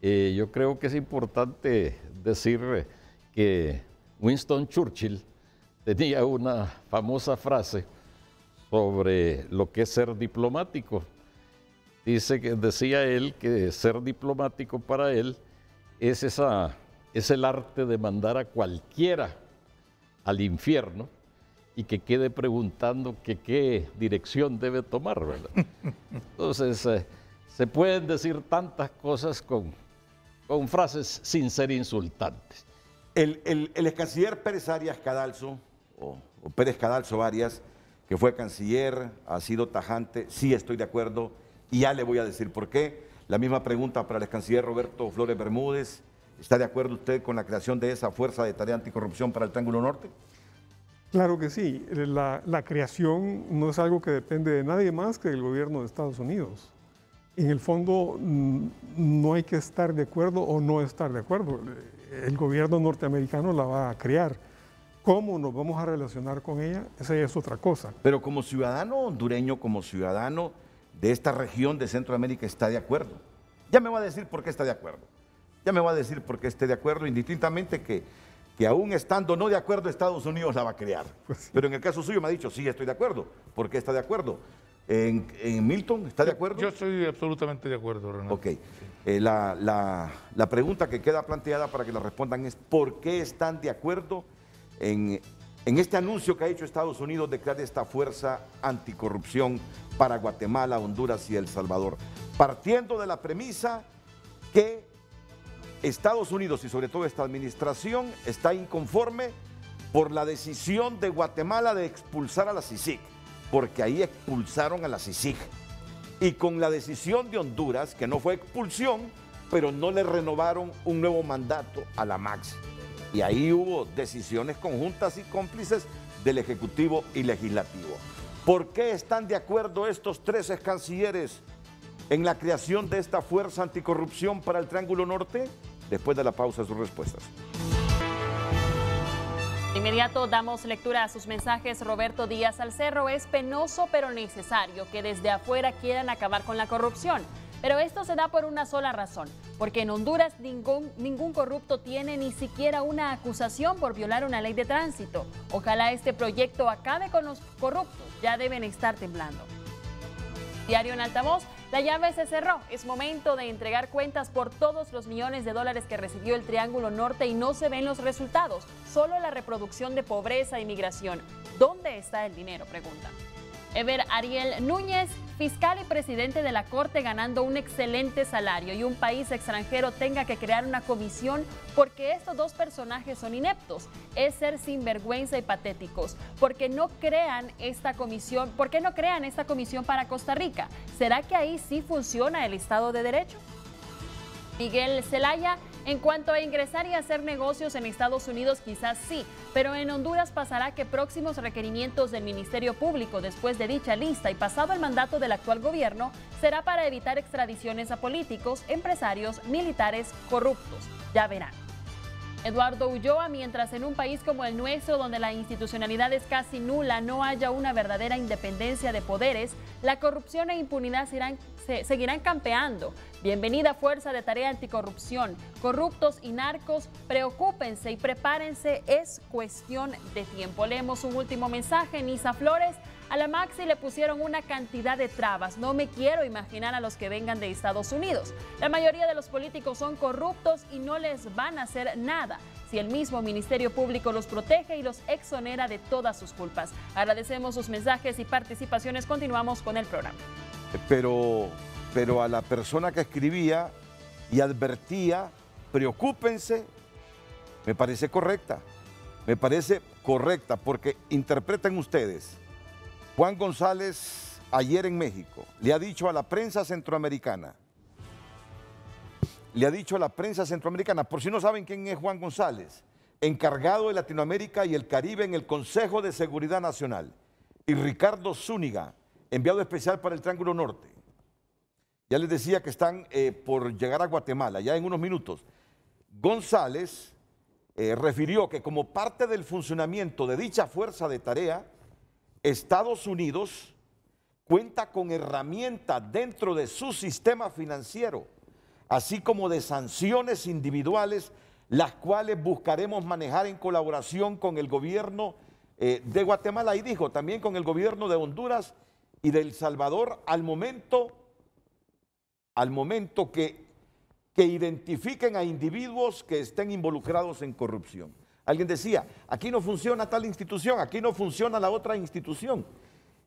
Speaker 8: eh, yo creo que es importante decir que Winston Churchill tenía una famosa frase sobre lo que es ser diplomático. Dice que decía él que ser diplomático para él es esa es el arte de mandar a cualquiera al infierno y que quede preguntando qué dirección debe tomar, ¿verdad? *laughs* Entonces, eh, se pueden decir tantas cosas con, con frases sin ser insultantes. El, el, Pérez Arias Cadalso, o, o Pérez Cadalso
Speaker 2: Arias, que fue canciller, ha sido tajante, sí estoy de acuerdo y ya le voy a decir por qué. La misma pregunta para el canciller Roberto Flores Bermúdez. ¿Está de acuerdo usted con la creación de esa fuerza de tarea anticorrupción para el Triángulo Norte?
Speaker 3: Claro que sí. La, la, creación no es algo que depende de nadie más que del gobierno de Estados Unidos. En el fondo mm, no hay que estar de acuerdo o no estar de acuerdo. El gobierno norteamericano la va a crear. ¿Cómo nos vamos a relacionar con ella? Esa ya es otra cosa.
Speaker 2: Pero como ciudadano hondureño, como ciudadano de esta región de Centroamérica, está de acuerdo. Ya me va a decir por qué está de acuerdo. Ya me va a decir por qué esté de acuerdo, indistintamente que, que aún estando no de acuerdo, Estados Unidos la va a crear. *laughs* Pues Pero en el caso suyo me ha dicho, sí, estoy de acuerdo. ¿Por qué está de acuerdo? En, Milton, ¿está de acuerdo? Yo
Speaker 6: estoy absolutamente de acuerdo, Renato.
Speaker 2: Ok. Eh, la, la pregunta que queda planteada para que la respondan es, ¿por qué están de acuerdo? en, este anuncio que ha hecho Estados Unidos de crear esta fuerza anticorrupción para Guatemala, Honduras y El Salvador, partiendo de la premisa que Estados Unidos y sobre todo esta administración está inconforme por la decisión de Guatemala de expulsar a la CICIG porque ahí expulsaron a la CICIG Y con la decisión de Honduras, que no fue expulsión, pero no le renovaron un nuevo mandato a la MAX. Y ahí hubo decisiones conjuntas y cómplices del Ejecutivo y Legislativo. ¿Por qué están de acuerdo estos tres cancilleres en la creación de esta fuerza anticorrupción para el Triángulo Norte? Después de la pausa, sus respuestas.
Speaker 7: De inmediato damos lectura a sus mensajes. Roberto Díaz Alcerro es penoso pero necesario que desde afuera quieran acabar con la corrupción. Pero esto se da por una sola razón, porque en Honduras ningún, ningún corrupto tiene ni siquiera una acusación por violar una ley de tránsito. Ojalá este proyecto acabe con los corruptos, ya deben estar temblando. Diario en altavoz, la llave se cerró. Es momento de entregar cuentas por todos los millones de dólares que recibió el Triángulo Norte y no se ven los resultados, solo la reproducción de pobreza y migración. ¿Dónde está el dinero? Pregunta. Ever Ariel Núñez, fiscal y presidente de la Corte ganando un excelente salario y un país extranjero tenga que crear una comisión porque estos dos personajes son ineptos, es ser sinvergüenza y patéticos, porque no crean esta comisión, ¿por qué no crean esta comisión para Costa Rica? ¿Será que ahí sí funciona el Estado de Derecho? Miguel Celaya en cuanto a ingresar y hacer negocios en Estados Unidos, quizás sí, pero en Honduras pasará que próximos requerimientos del Ministerio Público después de dicha lista y pasado el mandato del actual gobierno será para evitar extradiciones a políticos, empresarios, militares corruptos. Ya verán. Eduardo Ulloa, mientras en un país como el nuestro, donde la institucionalidad es casi nula, no haya una verdadera independencia de poderes, la corrupción e impunidad seguirán campeando Bienvenida Fuerza de Tarea Anticorrupción. Corruptos y narcos, preocúpense y prepárense, es cuestión de tiempo. Leemos un último mensaje, Nisa Flores. A la Maxi le pusieron una cantidad de trabas. No me quiero imaginar a los que vengan de Estados Unidos. La mayoría de los políticos son corruptos y no les van a hacer nada si el mismo Ministerio Público los protege y los exonera de todas sus culpas. Agradecemos sus mensajes y participaciones. Continuamos con el programa.
Speaker 2: Pero pero a la persona que escribía y advertía, preocúpense, me parece correcta, me parece correcta, porque interpreten ustedes, Juan González ayer en México le ha dicho a la prensa centroamericana, le ha dicho a la prensa centroamericana, por si no saben quién es Juan González, encargado de Latinoamérica y el Caribe en el Consejo de Seguridad Nacional, y Ricardo Zúñiga, enviado especial para el Triángulo Norte. Ya les decía que están eh, por llegar a Guatemala, ya en unos minutos. González eh, refirió que como parte del funcionamiento de dicha fuerza de tarea, Estados Unidos cuenta con herramientas dentro de su sistema financiero, así como de sanciones individuales, las cuales buscaremos manejar en colaboración con el gobierno eh, de Guatemala y dijo también con el gobierno de Honduras y de El Salvador al momento al momento que, identifiquen a individuos que estén involucrados en corrupción. Alguien decía, aquí no funciona tal institución, aquí no funciona la otra institución.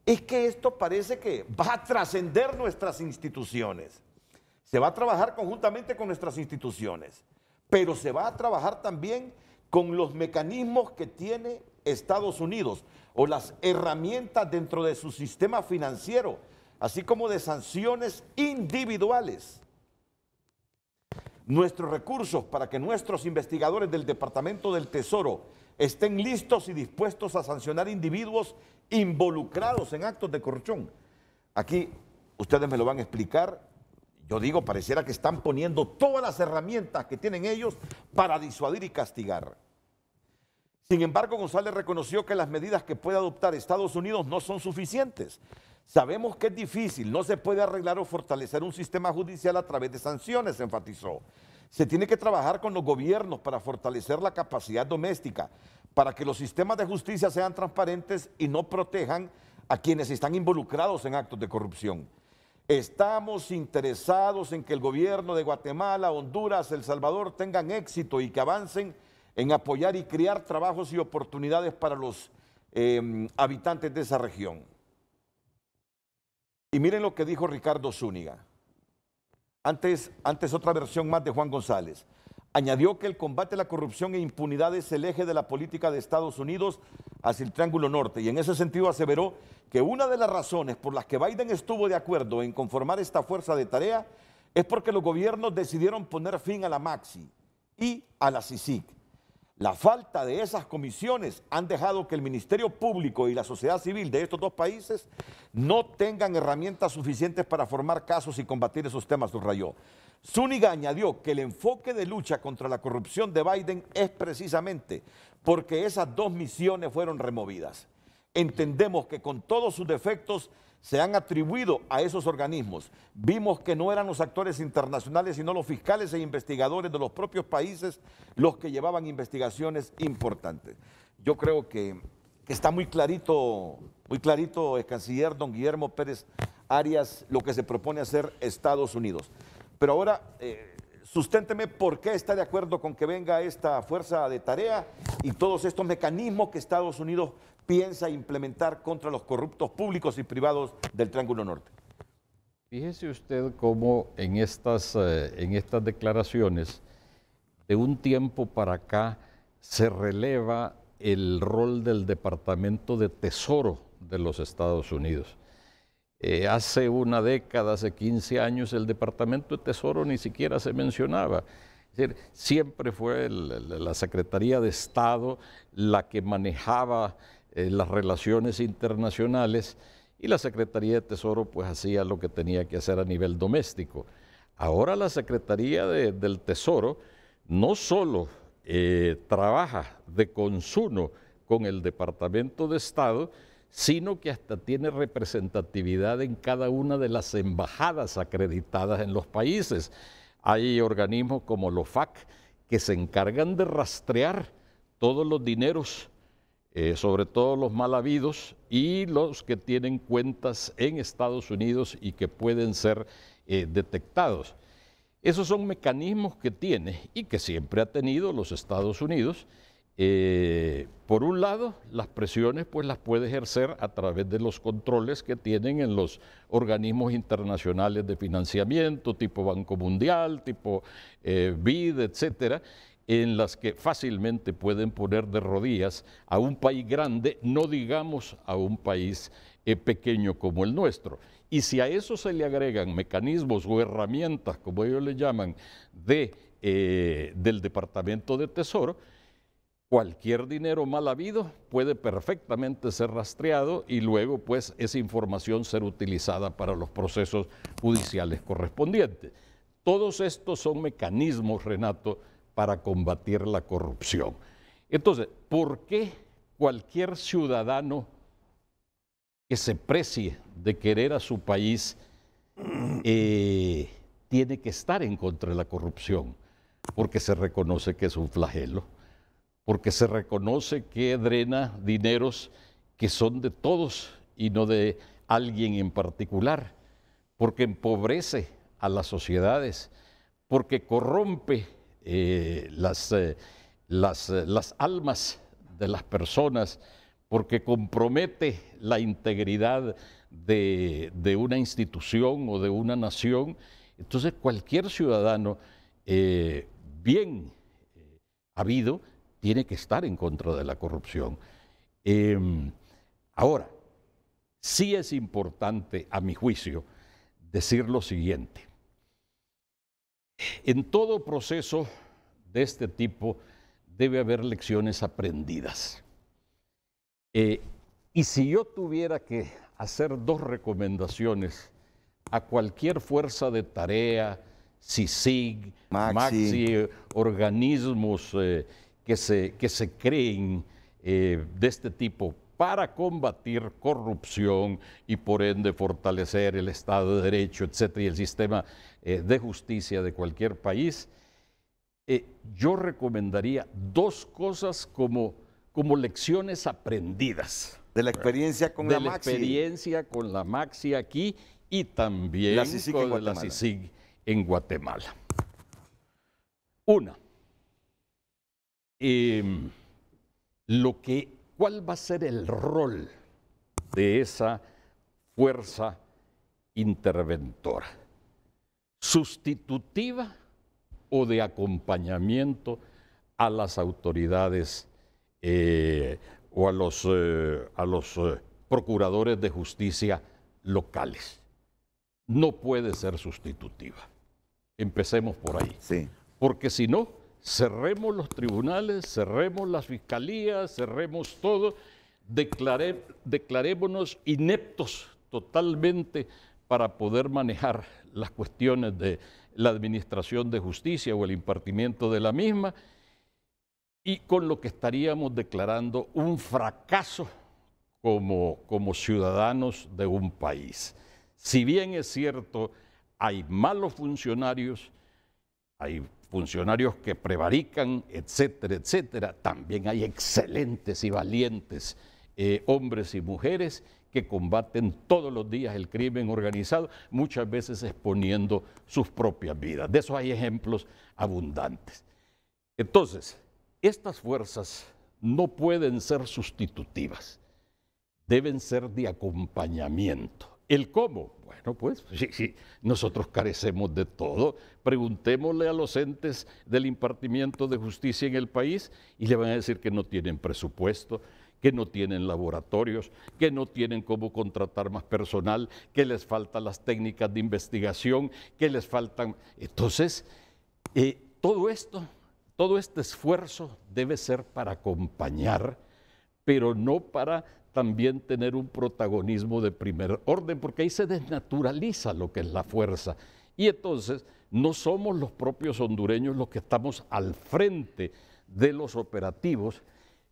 Speaker 2: Es que esto parece que va a trascender nuestras instituciones. Se va a trabajar conjuntamente con nuestras instituciones, pero se va a trabajar también con los mecanismos que tiene Estados Unidos o las herramientas dentro de su sistema financiero así como de sanciones individuales. Nuestros recursos para que nuestros investigadores del Departamento del Tesoro estén listos y dispuestos a sancionar individuos involucrados en actos de corrupción. Aquí ustedes me lo van a explicar. Yo digo, pareciera que están poniendo todas las herramientas que tienen ellos para disuadir y castigar. Sin embargo, González reconoció que las medidas que puede adoptar Estados Unidos no son suficientes Sabemos que es difícil, no se puede arreglar o fortalecer un sistema judicial a través de sanciones, enfatizó. Se tiene que trabajar con los gobiernos para fortalecer la capacidad doméstica, para que los sistemas de justicia sean transparentes y no protejan a quienes están involucrados en actos de corrupción. Estamos interesados en que el gobierno de Guatemala, Honduras, El Salvador tengan éxito y que avancen en apoyar y crear trabajos y oportunidades para los em, habitantes de esa región. Y miren lo que dijo Ricardo Zúñiga. Antes, antes otra versión más de Juan González. Añadió que el combate a la corrupción e impunidad es el eje de la política de Estados Unidos hacia el Triángulo Norte y en ese sentido aseveró que una de las razones por las que Biden estuvo de acuerdo en conformar esta fuerza de tarea es porque los gobiernos decidieron poner fin a la Maxi y a la CICIC la falta de esas comisiones han dejado que el Ministerio Público y la sociedad civil de estos dos países no tengan herramientas suficientes para formar casos y combatir esos temas, subrayó. Zúñiga añadió que el enfoque de lucha contra la corrupción de Biden es precisamente porque esas dos misiones fueron removidas. Entendemos que con todos sus defectos, se han atribuido a esos organismos. Vimos que no eran los actores internacionales, sino los fiscales e investigadores de los propios países los que llevaban investigaciones importantes. Yo creo que, está muy clarito, muy clarito el canciller don Guillermo Pérez Arias lo que se propone hacer Estados Unidos. Pero ahora, eh, susténteme por qué está de acuerdo con que venga esta fuerza de tarea y todos estos mecanismos que Estados Unidos piensa implementar contra los corruptos públicos y privados del Triángulo Norte?
Speaker 8: Fíjese usted cómo en estas, eh, en estas declaraciones, de un tiempo para acá, se releva el rol del Departamento de Tesoro de los Estados Unidos. Eh, hace una década, hace 15 años, el Departamento de Tesoro ni siquiera se mencionaba. decir, siempre fue la Secretaría de Estado la que manejaba eh, las relaciones internacionales y la Secretaría de Tesoro pues hacía lo que tenía que hacer a nivel doméstico. Ahora la Secretaría del Tesoro no solo eh, trabaja de consumo con el Departamento de Estado, sino que hasta tiene representatividad en cada una de las embajadas acreditadas en los países. Hay organismos como los FAC que se encargan de rastrear todos los dineros eh, sobre todo los mal habidos y los que tienen cuentas en Estados Unidos y que pueden ser eh, detectados. Esos son mecanismos que tiene y que siempre ha tenido los Estados Unidos. Eh, por un lado, las presiones pues las puede ejercer a través de los controles que tienen en los organismos internacionales de financiamiento, tipo Banco Mundial, tipo BID, etcétera, en las que fácilmente pueden poner de rodillas a un país grande, no digamos a un país eh, pequeño como el nuestro. Y si a eso se le agregan mecanismos o herramientas, como ellos le llaman, eh, del Departamento de Tesoro, cualquier dinero mal habido puede perfectamente ser rastreado y luego pues esa información ser utilizada para los procesos judiciales correspondientes. Todos estos son mecanismos, Renato, para combatir la corrupción. Entonces, ¿por qué cualquier ciudadano que se precie de querer a su país eh, tiene que estar en contra de la corrupción? Porque se reconoce que es un flagelo, porque se reconoce que drena dineros que son de todos y no de alguien en particular, porque empobrece a las sociedades, porque corrompe eh, las, eh, eh, las, almas de las personas porque compromete la integridad de, una institución o de una nación. Entonces cualquier ciudadano bien habido tiene que estar en contra de la corrupción. Em, ahora, sí es importante, a mi juicio, decir lo siguiente. En todo proceso de este tipo debe haber lecciones aprendidas. Eh, y si yo tuviera que hacer dos recomendaciones a cualquier fuerza de tarea, CICIG, Maxi, organismos eh, que, se, que se creen eh, de este tipo para combatir corrupción y por ende fortalecer el Estado de Derecho, etcétera, y el sistema eh, de justicia de cualquier país, eh, yo recomendaría dos cosas como, como lecciones aprendidas. De la experiencia con la, Maxi. experiencia con la Maxi aquí y también con la CICIG en Guatemala. Una, em, lo que ¿Cuál va a ser el rol de esa fuerza interventora? ¿Sustitutiva o de acompañamiento a las autoridades eh, o a los, eh, a los eh, procuradores de justicia locales? No puede ser sustitutiva. Empecemos por ahí. Sí. Porque si no, cerremos los tribunales, cerremos las fiscalías, cerremos todo, declarémonos ineptos totalmente para poder manejar las cuestiones de la administración de justicia o el impartimiento de la misma, y con lo que estaríamos declarando un fracaso como ciudadanos de un país. Si bien es cierto, hay malos funcionarios, hay funcionarios que prevarican, etcétera, etcétera. También hay excelentes y valientes eh, hombres y mujeres que combaten todos los días el crimen organizado, muchas veces exponiendo sus propias vidas. De eso hay ejemplos abundantes. Entonces, estas fuerzas no pueden ser sustitutivas, deben ser de acompañamiento. ¿El cómo? Bueno, pues *laughs* sí, nosotros carecemos de todo. Preguntémosle a los entes del impartimiento de justicia en el país y le van a decir que no tienen presupuesto, que no tienen laboratorios, que no tienen cómo contratar más personal, que les faltan las técnicas de investigación, que les faltan... Entonces, eh, todo esto, todo este esfuerzo debe ser para acompañar, pero no para también tener un protagonismo de primer orden, porque ahí se desnaturaliza lo que es la fuerza. Y entonces no somos los propios hondureños los que estamos al frente de los operativos,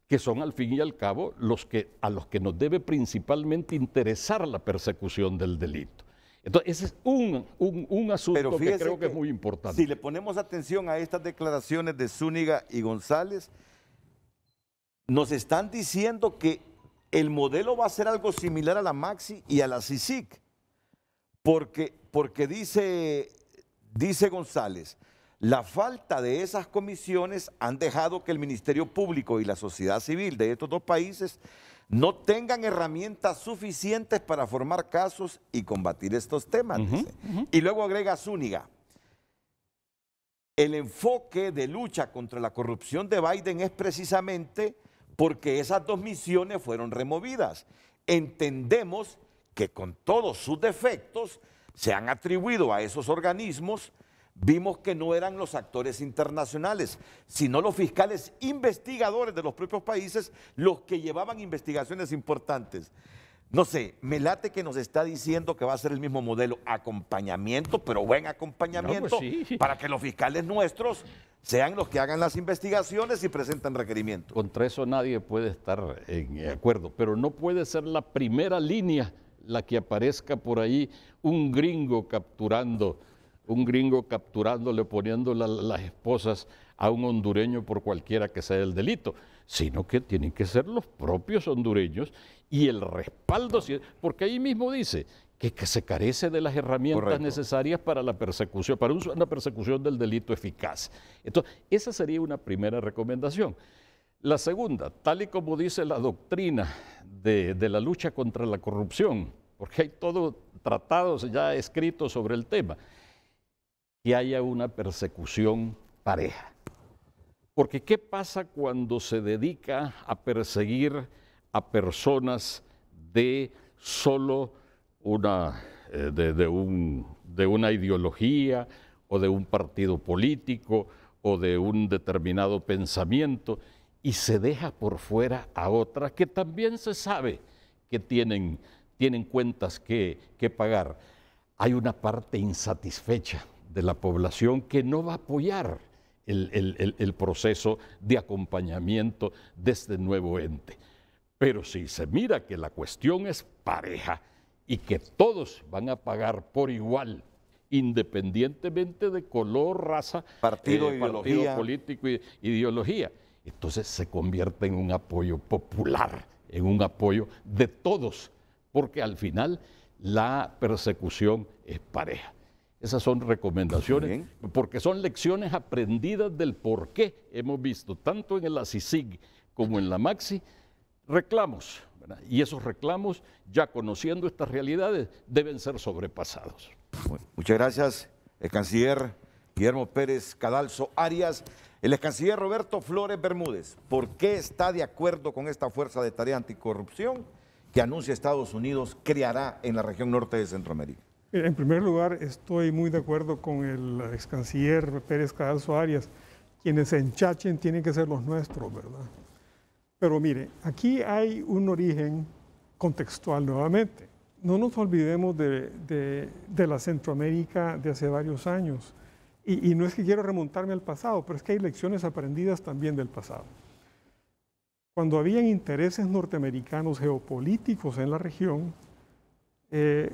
Speaker 8: que son al fin y al cabo los que, a los que nos debe principalmente interesar la persecución del delito. Entonces, ese es un, un, asunto que creo que, que es muy importante.
Speaker 2: Si le ponemos atención a estas declaraciones de Zúñiga y González, nos están diciendo que el modelo va a ser algo similar a la Maxi y a la CICIC, porque, porque dice, dice González, la falta de esas comisiones han dejado que el Ministerio Público y la sociedad civil de estos dos países no tengan herramientas suficientes para formar casos y combatir estos temas. Y luego agrega Zúñiga. El enfoque de lucha contra la corrupción de Biden es precisamente porque esas dos misiones fueron removidas. Entendemos que con todos sus defectos se han atribuido a esos organismos, vimos que no eran los actores internacionales, sino los fiscales investigadores de los propios países los que llevaban investigaciones importantes. No sé, me late que nos está diciendo que va a ser el mismo modelo, acompañamiento, pero buen acompañamiento, pues para que los fiscales nuestros sean los que hagan las investigaciones y presenten
Speaker 8: requerimientos. Contra eso nadie puede estar en acuerdo, pero no puede ser la primera línea la que aparezca por ahí un gringo capturando, un gringo capturándole, poniendo las esposas a un hondureño por cualquiera que sea el delito, sino que tienen que ser los propios hondureños y el respaldo, porque ahí mismo dice que, se carece de las herramientas necesarias para la persecución, para una persecución del delito eficaz. Entonces, esa sería una primera recomendación. La segunda, tal y como dice la doctrina de, de la lucha contra la corrupción, porque hay todos tratados ya escritos sobre el tema, que haya una persecución pareja. Porque ¿qué pasa cuando se dedica a perseguir a personas de solo una, eh, de, una ideología o de un partido político o de un determinado pensamiento y se deja por fuera a otras que también se sabe que tienen, tienen cuentas que, pagar. Hay una parte insatisfecha de la población que no va a apoyar el, el, proceso de acompañamiento de este nuevo ente. Pero si se mira que la cuestión es pareja y que todos van a pagar por igual, independientemente de color, raza, partido, eh, político, y ideología, entonces se convierte en un apoyo popular, en un apoyo de todos, porque al final la persecución es pareja. Esas son recomendaciones, porque son lecciones aprendidas del por qué hemos visto, tanto en el CICIG como en la MAXI, reclamos. Y esos reclamos, ya conociendo estas realidades, deben ser sobrepasados.
Speaker 2: muchas gracias, el canciller Guillermo Pérez Cadalso Arias. El ex canciller Roberto Flores Bermúdez, ¿por qué está de acuerdo con esta fuerza de tarea anticorrupción que anuncia Estados Unidos creará en la región norte de Centroamérica?
Speaker 3: En primer lugar, estoy muy de acuerdo con el ex canciller Pérez Cadalso Arias. Quienes se enchachen tienen que ser los nuestros, ¿verdad? Pero mire, aquí hay un origen contextual nuevamente. No nos olvidemos de, la Centroamérica de hace varios años. Y, no es que quiero remontarme al pasado, pero es que hay lecciones aprendidas también del pasado. Cuando habían intereses norteamericanos geopolíticos en la región, eh,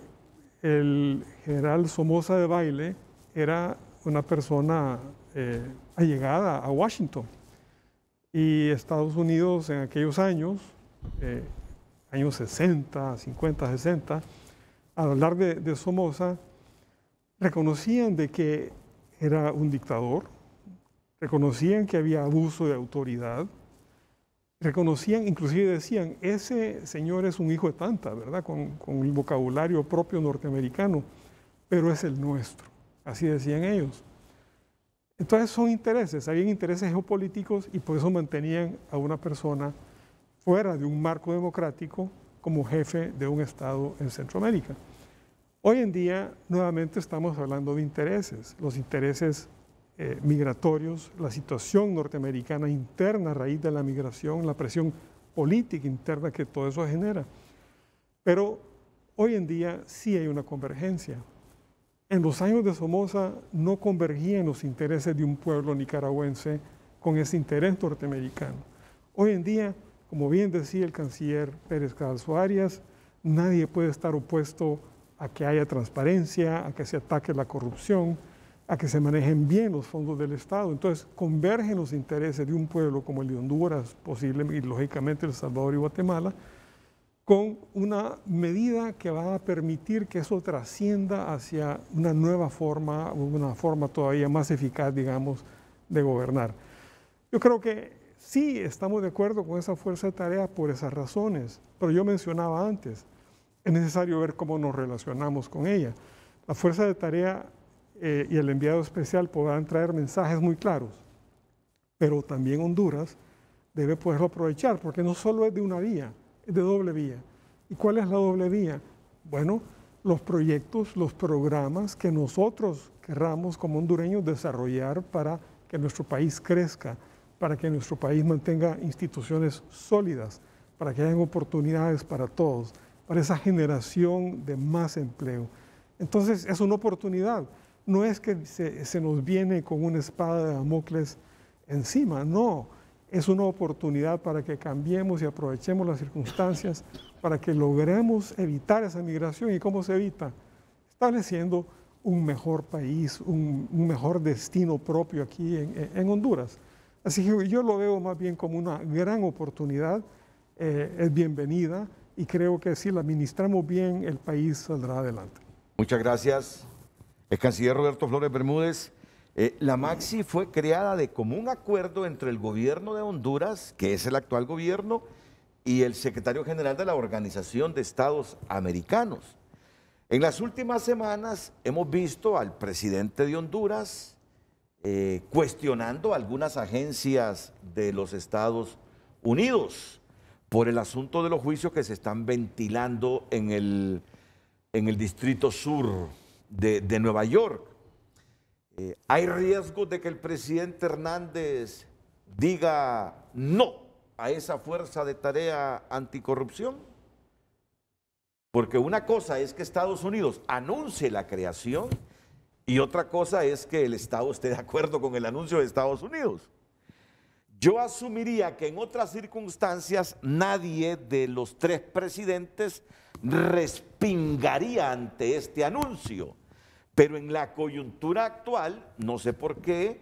Speaker 3: el general Somoza de Baile era una persona eh, allegada a Washington y Estados Unidos en aquellos años, eh, años 60, 50, 60, al hablar de, Somoza, reconocían de que era un dictador, reconocían que había abuso de autoridad, reconocían, inclusive decían, ese señor es un hijo de tanta, ¿verdad? Con, con, el vocabulario propio norteamericano, pero es el nuestro. Así decían ellos. Entonces son intereses, habían intereses geopolíticos y por eso mantenían a una persona fuera de un marco democrático como jefe de un Estado en Centroamérica. Hoy en día nuevamente estamos hablando de intereses, los intereses eh, migratorios, la situación norteamericana interna a raíz de la migración, la presión política interna que todo eso genera. Pero hoy en día sí hay una convergencia. En los años de Somoza no convergían los intereses de un pueblo nicaragüense con ese interés norteamericano. Hoy en día, como bien decía el canciller Pérez Carlos Arias, nadie puede estar opuesto a que haya transparencia, a que se ataque la corrupción, a que se manejen bien los fondos del Estado. Entonces, convergen los intereses de un pueblo como el de Honduras, posiblemente y lógicamente El Salvador y Guatemala, con una medida que va a permitir que eso trascienda hacia una nueva forma, una forma todavía más eficaz, digamos, de gobernar. Yo creo que sí estamos de acuerdo con esa fuerza de tarea por esas razones, pero yo mencionaba antes, es necesario ver cómo nos relacionamos con ella. La fuerza de tarea eh, y el enviado especial podrán traer mensajes muy claros, pero también Honduras debe poderlo aprovechar, porque no solo es de una vía, de doble vía. ¿Y cuál es la doble vía? Bueno, los proyectos, los programas que nosotros querramos como hondureños desarrollar para que nuestro país crezca, para que nuestro país mantenga instituciones sólidas, para que haya oportunidades para todos, para esa generación de más empleo. Entonces es una oportunidad, no es que se, se nos viene con una espada de Damocles encima, no, es una oportunidad para que cambiemos y aprovechemos las circunstancias para que logremos evitar esa migración. ¿Y cómo se evita? Estableciendo un mejor país, un, mejor destino propio aquí en, en, Honduras. Así que yo lo veo más bien como una gran oportunidad, eh, es bienvenida y creo que si la administramos bien, el país saldrá adelante.
Speaker 2: Muchas gracias, el canciller Roberto Flores Bermúdez. Eh, la Maxi fue creada de común acuerdo entre el gobierno de Honduras, que es el actual gobierno, y el secretario general de la Organización de Estados Americanos. En las últimas semanas hemos visto al presidente de Honduras eh, cuestionando algunas agencias de los Estados Unidos por el asunto de los juicios que se están ventilando en el, Distrito Sur de, de Nueva York. Eh, ¿Hay riesgo de que el presidente Hernández diga no a esa fuerza de tarea anticorrupción? Porque una cosa es que Estados Unidos anuncie la creación y otra cosa es que el Estado esté de acuerdo con el anuncio de Estados Unidos. Yo asumiría que en otras circunstancias nadie de los tres presidentes respingaría ante este anuncio pero en la coyuntura actual, no sé por qué,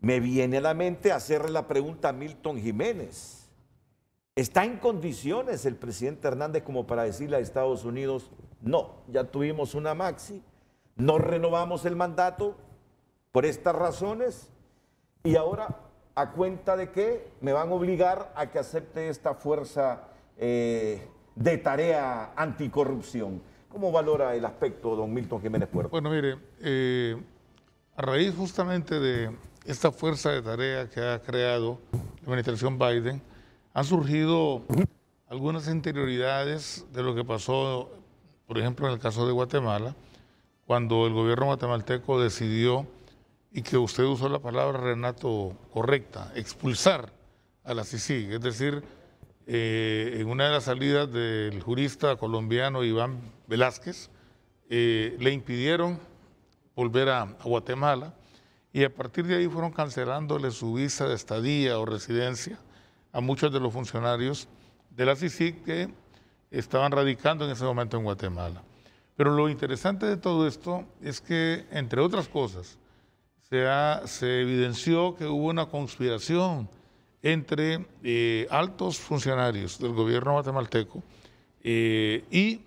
Speaker 2: me viene a la mente hacerle la pregunta a Milton Jiménez. ¿Está en condiciones el presidente Hernández como para decirle a Estados Unidos, no, ya tuvimos una maxi, no renovamos el mandato por estas razones y ahora a cuenta de qué me van a obligar a que acepte esta fuerza eh, de tarea anticorrupción? ¿Cómo valora el aspecto don Milton Jiménez Puerto?
Speaker 6: Bueno, mire, eh, a raíz justamente de esta fuerza de tarea que ha creado la administración Biden, han surgido algunas interioridades de lo que pasó, por ejemplo, en el caso de Guatemala, cuando el gobierno guatemalteco decidió, y que usted usó la palabra, Renato, correcta, expulsar a la CICI. es decir, eh, en una de las salidas del jurista colombiano Iván Velázquez, eh, le impidieron volver a, Guatemala y a partir de ahí fueron cancelándole su visa de estadía o residencia a muchos de los funcionarios de la CICIC que estaban radicando en ese momento en Guatemala. Pero lo interesante de todo esto es que, entre otras cosas, se, evidenció que hubo una conspiración entre eh, altos funcionarios del gobierno guatemalteco eh, y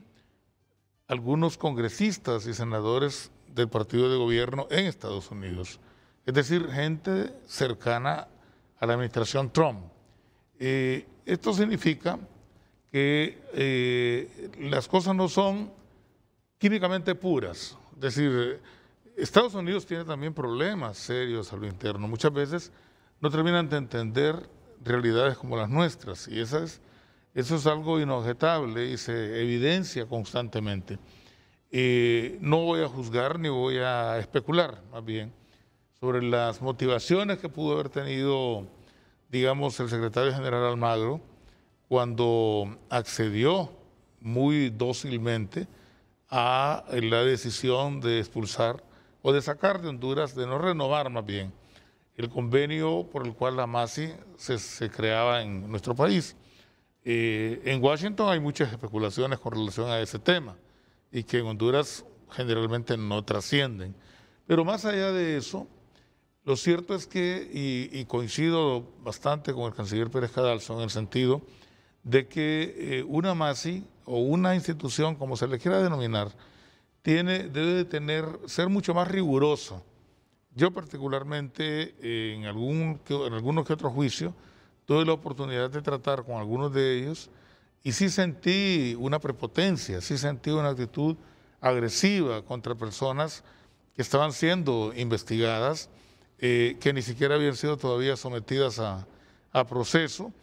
Speaker 6: algunos congresistas y senadores del partido de gobierno en Estados Unidos, es decir, gente cercana a la administración Trump. Eh, esto significa que eh, las cosas no son químicamente puras, es decir, Estados Unidos tiene también problemas serios a lo interno. Muchas veces no terminan de entender realidades como las nuestras y esa es eso es algo inobjetable y se evidencia constantemente. Eh, no voy a juzgar ni voy a especular, más bien, sobre las motivaciones que pudo haber tenido, digamos, el secretario general Almagro cuando accedió muy dócilmente a eh, la decisión de expulsar o de sacar de Honduras, de no renovar más bien, el convenio por el cual la MASI se, se creaba en nuestro país. Eh, en Washington hay muchas especulaciones con relación a ese tema y que en Honduras generalmente no trascienden. Pero más allá de eso, lo cierto es que, y, coincido bastante con el canciller Pérez Cadalso en el sentido de que eh, una MASI o una institución, como se le quiera denominar, tiene, debe de tener, ser mucho más rigurosa. Yo particularmente, eh, en, algún, en algunos que otros juicios, tuve la oportunidad de tratar con algunos de ellos y sí sentí una prepotencia, sí sentí una actitud agresiva contra personas que estaban siendo investigadas, eh, que ni siquiera habían sido todavía sometidas a, proceso,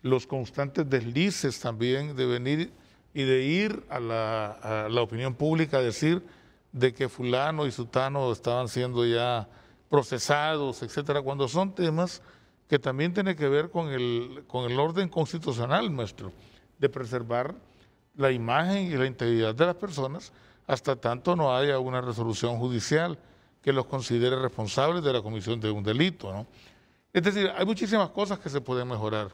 Speaker 6: los constantes deslices también de venir y de ir a la, a la opinión pública a decir de que fulano y sutano estaban siendo ya procesados, etcétera, cuando son temas que también tiene que ver con el, con el orden constitucional nuestro, de preservar la imagen y la integridad de las personas hasta tanto no haya una resolución judicial que los considere responsables de la comisión de un delito. Es decir, hay muchísimas cosas que se pueden mejorar.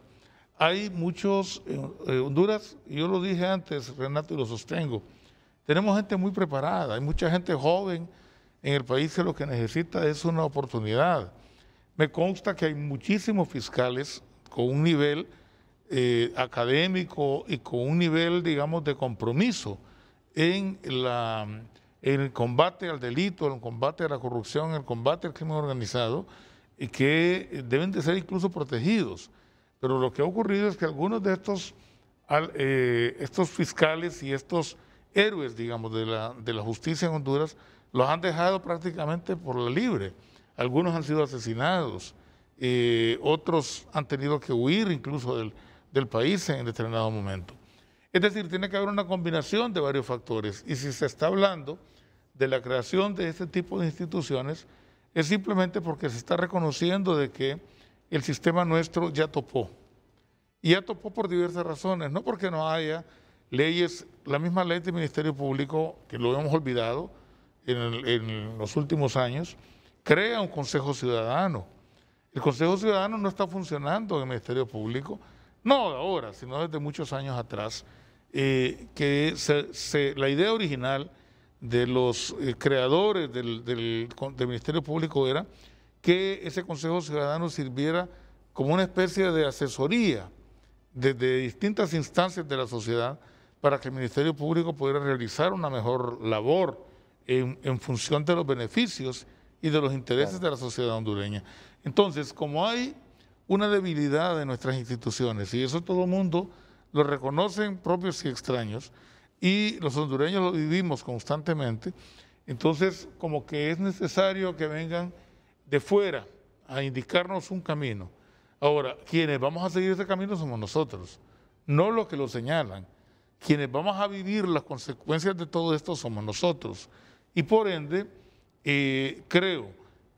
Speaker 6: Hay muchos, eh, eh, Honduras, yo lo dije antes, Renato, y lo sostengo, tenemos gente muy preparada, hay mucha gente joven en el país que lo que necesita es una oportunidad. Me consta que hay muchísimos fiscales con un nivel eh, académico y con un nivel, digamos, de compromiso en, el combate al delito, en el combate a la corrupción, en el combate al crimen organizado, y que deben de ser incluso protegidos. Pero lo que ha ocurrido es que algunos de estos, eh, fiscales y estos héroes, digamos, de la, de la justicia en Honduras, los han dejado prácticamente por la libre algunos han sido asesinados, eh, otros han tenido que huir incluso del, país en determinado momento. Es decir, tiene que haber una combinación de varios factores. Y si se está hablando de la creación de este tipo de instituciones, es simplemente porque se está reconociendo de que el sistema nuestro ya topó. Y ya topó por diversas razones, no porque no haya leyes, la misma ley del Ministerio Público, que lo hemos olvidado en los últimos años, crea un Consejo Ciudadano. El Consejo Ciudadano no está funcionando en el Ministerio Público, no ahora, sino desde muchos años atrás, eh, que la idea original de los eh, creadores del, Ministerio Público era que ese Consejo Ciudadano sirviera como una especie de asesoría desde distintas instancias de la sociedad para que el Ministerio Público pudiera realizar una mejor labor en función de los beneficios y de los intereses de la sociedad hondureña. Entonces, como hay una debilidad de nuestras instituciones, y eso todo el mundo lo reconocen propios y extraños, y los hondureños lo vivimos constantemente, entonces como que es necesario que vengan de fuera a indicarnos un camino. Ahora, quienes vamos a seguir ese camino somos nosotros, no los que lo señalan. Quienes vamos a vivir las consecuencias de todo esto somos nosotros. Y por ende, eh, creo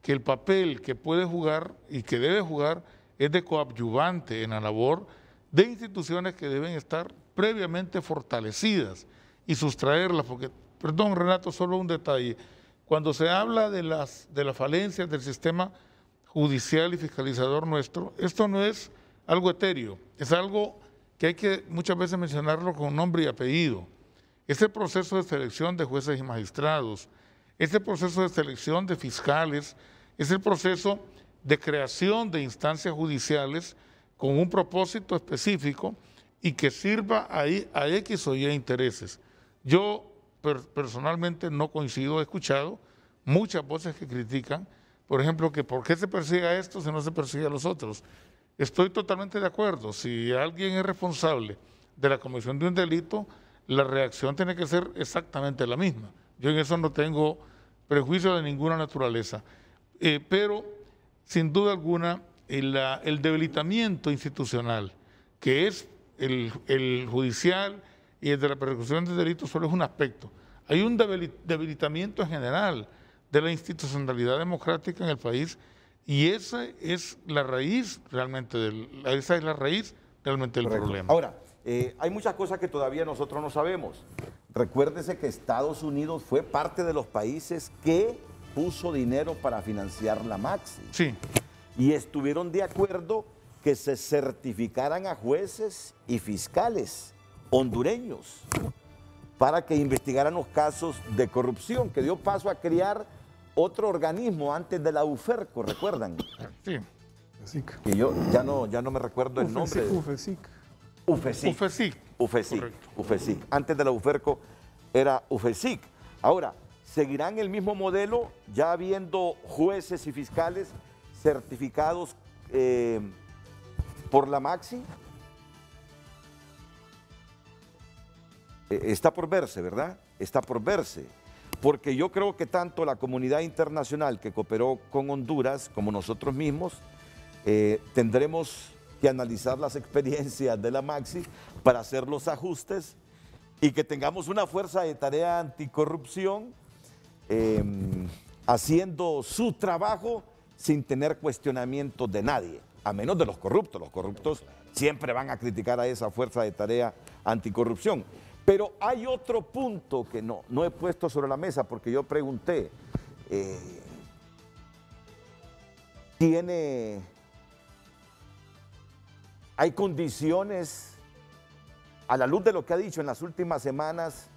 Speaker 6: que el papel que puede jugar y que debe jugar es de coadyuvante en la labor de instituciones que deben estar previamente fortalecidas y sustraerlas, porque, perdón Renato, solo un detalle, cuando se habla de las, de las falencias del sistema judicial y fiscalizador nuestro, esto no es algo etéreo, es algo que hay que muchas veces mencionarlo con nombre y apellido. Este proceso de selección de jueces y magistrados, este proceso de selección de fiscales, es el proceso de creación de instancias judiciales con un propósito específico y que sirva a, a X o Y intereses. Yo personalmente no coincido, he escuchado muchas voces que critican, por ejemplo, que por qué se persigue a estos si no se persigue a los otros. Estoy totalmente de acuerdo, si alguien es responsable de la comisión de un delito, la reacción tiene que ser exactamente la misma. Yo en eso no tengo prejuicio de ninguna naturaleza. Eh, pero, sin duda alguna, el, debilitamiento institucional, que es el, judicial y el de la persecución de delitos, solo es un aspecto. Hay un debilitamiento general de la institucionalidad democrática en el país y esa es la raíz realmente del, esa es la raíz realmente del problema. Ahora, eh,
Speaker 2: hay muchas cosas que todavía nosotros no sabemos. Recuérdese que Estados Unidos fue parte de los países que puso dinero para financiar la Maxi. Sí. Y estuvieron de acuerdo que se certificaran a jueces y fiscales hondureños para que investigaran los casos de corrupción, que dio paso a crear otro organismo antes de la UFERCO, ¿recuerdan?
Speaker 6: Sí.
Speaker 8: Que yo
Speaker 2: ya no, ya no me recuerdo
Speaker 6: el nombre.
Speaker 3: UFESIC.
Speaker 2: UFESIC. UFESIC. Antes de la UFERCO era UFESIC. Ahora, ¿seguirán el mismo modelo ya habiendo jueces y fiscales certificados eh, por la Maxi? Eh, está por verse, ¿verdad? Está por verse. Porque yo creo que tanto la comunidad internacional que cooperó con Honduras como nosotros mismos eh, tendremos que analizar las experiencias de la Maxi para hacer los ajustes y que tengamos una fuerza de tarea anticorrupción em, haciendo su trabajo sin tener cuestionamiento de nadie, a menos de los corruptos. Los corruptos siempre van a criticar a esa fuerza de tarea anticorrupción. Pero hay otro punto que no, no he puesto sobre la mesa porque yo pregunté, eh, ¿tiene hay condiciones, a la luz de lo que ha dicho en las últimas semanas,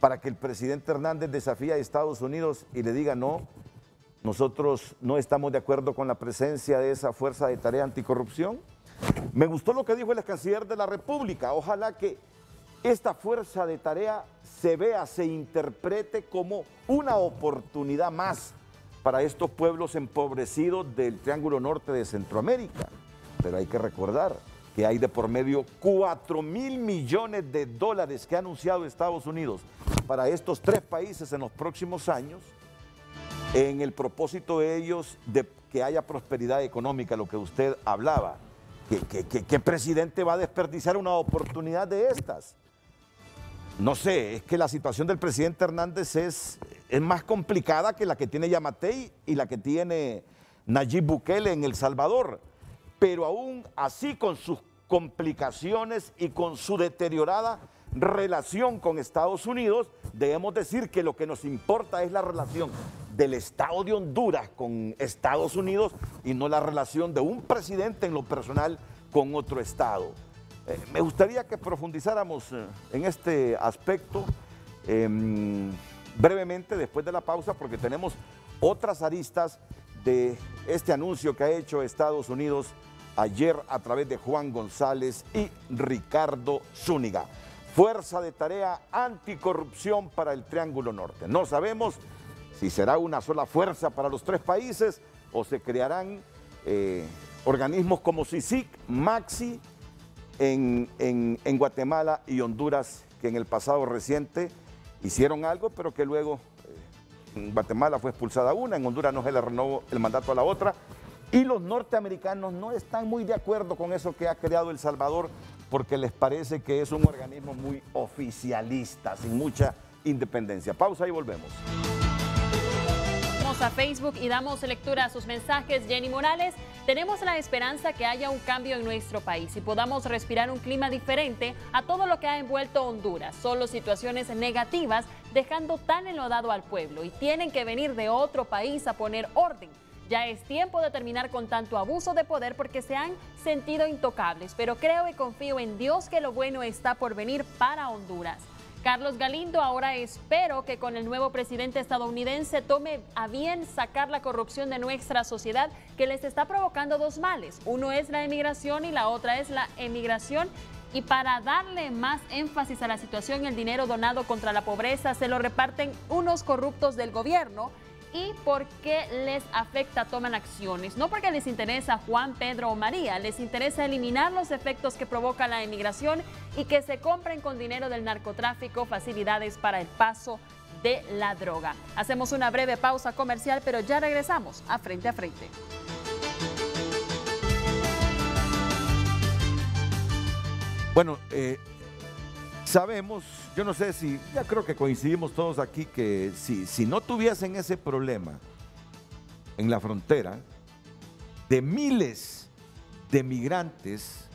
Speaker 2: para que el presidente Hernández desafíe a Estados Unidos y le diga no, nosotros no estamos de acuerdo con la presencia de esa fuerza de tarea anticorrupción. Me gustó lo que dijo el canciller de la República. Ojalá que esta fuerza de tarea se vea, se interprete como una oportunidad más para estos pueblos empobrecidos del Triángulo Norte de Centroamérica. Pero hay que recordar, que hay de por medio 4 mil millones de dólares que ha anunciado Estados Unidos para estos tres países en los próximos años, en el propósito de ellos de que haya prosperidad económica, lo que usted hablaba. ¿Qué, presidente va a desperdiciar una oportunidad de estas? No sé, es que la situación del presidente Hernández es, es más complicada que la que tiene Yamatei y la que tiene Nayib Bukele en El Salvador pero aún así con sus complicaciones y con su deteriorada relación con Estados Unidos, debemos decir que lo que nos importa es la relación del Estado de Honduras con Estados Unidos y no la relación de un presidente en lo personal con otro Estado. Eh, me gustaría que profundizáramos eh, en este aspecto em, brevemente después de la pausa porque tenemos otras aristas de este anuncio que ha hecho Estados Unidos ayer a través de Juan González y Ricardo Zúñiga. Fuerza de tarea anticorrupción para el Triángulo Norte. No sabemos si será una sola fuerza para los tres países o se crearán eh, organismos como CICIC, MAXI en, en Guatemala y Honduras, que en el pasado reciente hicieron algo, pero que luego eh, en Guatemala fue expulsada una, en Honduras no se le renovó el mandato a la otra. Y los norteamericanos no están muy de acuerdo con eso que ha creado El Salvador porque les parece que es un organismo muy oficialista, sin mucha independencia. Pausa y volvemos.
Speaker 7: Vamos a Facebook y damos lectura a sus mensajes. Jenny Morales, tenemos la esperanza que haya un cambio en nuestro país y podamos respirar un clima diferente a todo lo que ha envuelto Honduras. Solo situaciones negativas dejando tan enlodado al pueblo y tienen que venir de otro país a poner orden. Ya es tiempo de terminar con tanto abuso de poder porque se han sentido intocables, pero creo y confío en Dios que lo bueno está por venir para Honduras. Carlos Galindo, ahora espero que con el nuevo presidente estadounidense tome a bien sacar la corrupción de nuestra sociedad que les está provocando dos males. Uno es la emigración y la otra es la emigración. Y para darle más énfasis a la situación, el dinero donado contra la pobreza se lo reparten unos corruptos del gobierno y por qué les afecta toman acciones. No porque les interesa Juan, Pedro o María, les interesa eliminar los efectos que provoca la emigración y que se compren con dinero del narcotráfico facilidades para el paso de la droga. Hacemos una breve pausa comercial, pero ya regresamos a Frente a Frente.
Speaker 2: Bueno, eh, Sabemos, yo no sé si, ya creo que coincidimos todos aquí, que si, si no tuviesen ese problema en la frontera de miles de migrantes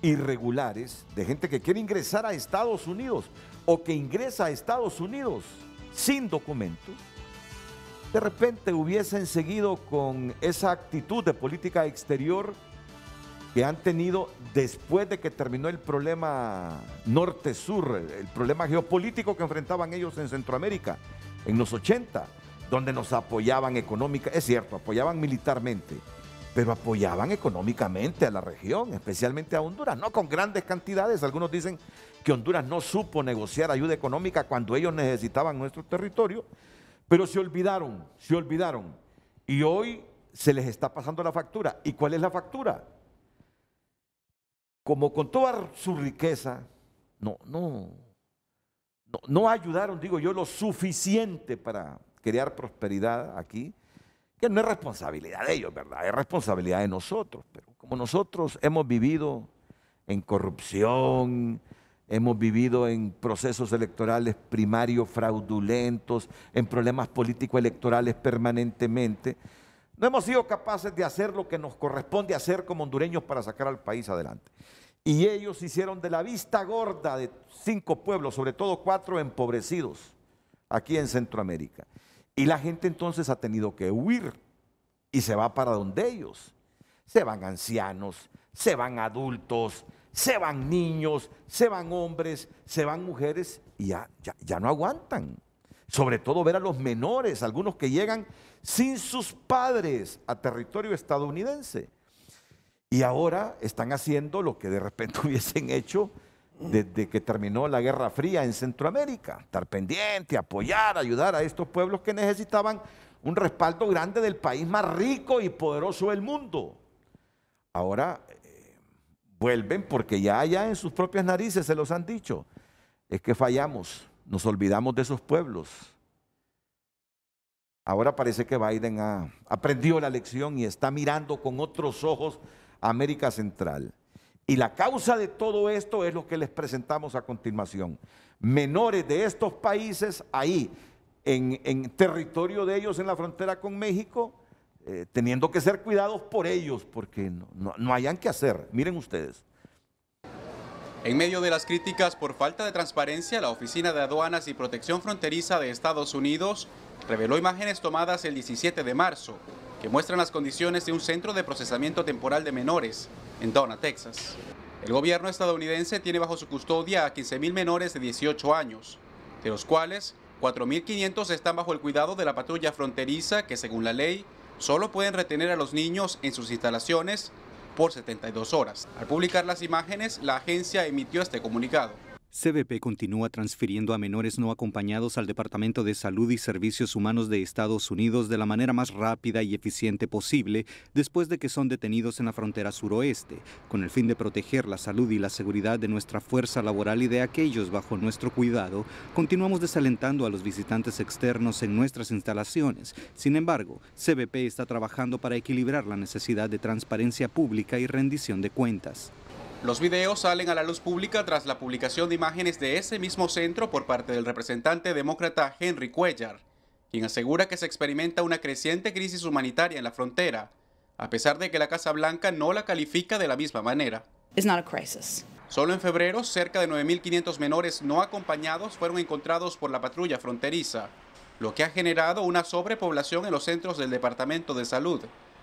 Speaker 2: irregulares, de gente que quiere ingresar a Estados Unidos o que ingresa a Estados Unidos sin documentos, de repente hubiesen seguido con esa actitud de política exterior que han tenido después de que terminó el problema norte-sur, el problema geopolítico que enfrentaban ellos en Centroamérica en los 80, donde nos apoyaban económica, es cierto, apoyaban militarmente, pero apoyaban económicamente a la región, especialmente a Honduras, no con grandes cantidades, algunos dicen que Honduras no supo negociar ayuda económica cuando ellos necesitaban nuestro territorio, pero se olvidaron, se olvidaron. Y hoy se les está pasando la factura. ¿Y cuál es la factura? como con toda su riqueza, no, no, no, ayudaron, digo yo, lo suficiente para crear prosperidad aquí, que no es responsabilidad de ellos, ¿verdad? Es responsabilidad de nosotros, pero como nosotros hemos vivido en corrupción, hemos vivido en procesos electorales primarios fraudulentos, en problemas político-electorales permanentemente. No hemos sido capaces de hacer lo que nos corresponde hacer como hondureños para sacar al país adelante. Y ellos hicieron de la vista gorda de cinco pueblos, sobre todo cuatro empobrecidos, aquí en Centroamérica. Y la gente entonces ha tenido que huir y se va para donde ellos. Se van ancianos, se van adultos, se van niños, se van hombres, se van mujeres y ya, ya, ya no aguantan. Sobre todo ver a los menores, algunos que llegan sin sus padres a territorio estadounidense y ahora están haciendo lo que de repente *laughs* hubiesen hecho desde que terminó la Guerra Fría en Centroamérica, estar pendiente, apoyar, ayudar a estos pueblos que necesitaban un respaldo grande del país más rico y poderoso del mundo. Ahora eh, vuelven porque ya allá en sus propias narices se los han dicho. Es que fallamos, nos olvidamos de esos pueblos. Ahora parece que Biden ha aprendido la lección y está mirando con otros ojos América Central. Y la causa de todo esto es lo que les presentamos a continuación. Menores de estos países ahí, en, territorio de ellos, en la frontera con México, eh, teniendo que ser cuidados por ellos, porque no, no, no hayan que hacer. Miren ustedes. En medio de las críticas por falta de
Speaker 9: transparencia, la Oficina de Aduanas y Protección Fronteriza de Estados Unidos reveló imágenes tomadas el 17 de marzo que muestran las condiciones de un centro de procesamiento temporal de menores en Donna, Texas. El gobierno estadounidense tiene bajo su custodia a 15.000 menores de 18 años, de los cuales 4.500 están bajo el cuidado de la patrulla fronteriza que, según la ley, solo pueden retener a los niños en sus instalaciones por 72 horas. Al publicar las imágenes, la agencia emitió este comunicado. CBP continúa transfiriendo a menores no acompañados al Departamento de Salud y Servicios Humanos de Estados Unidos de la manera más rápida y eficiente posible después de que son detenidos en la frontera suroeste, con el fin de proteger la salud y la seguridad de nuestra fuerza laboral y de aquellos bajo nuestro cuidado. Continuamos desalentando a los visitantes externos en nuestras instalaciones. Sin embargo, CBP está trabajando para equilibrar la necesidad de transparencia pública y rendición de cuentas. Los videos salen a la luz pública tras la publicación de imágenes de ese mismo centro por parte del representante demócrata Henry Cuellar, quien asegura que se experimenta una creciente crisis humanitaria en la frontera, a pesar de que la Casa Blanca no la califica de la misma manera. It's not a crisis. Solo en febrero, cerca de 9.500 menores no acompañados fueron encontrados por la patrulla fronteriza, lo que ha generado una sobrepoblación en los centros del Departamento de Salud,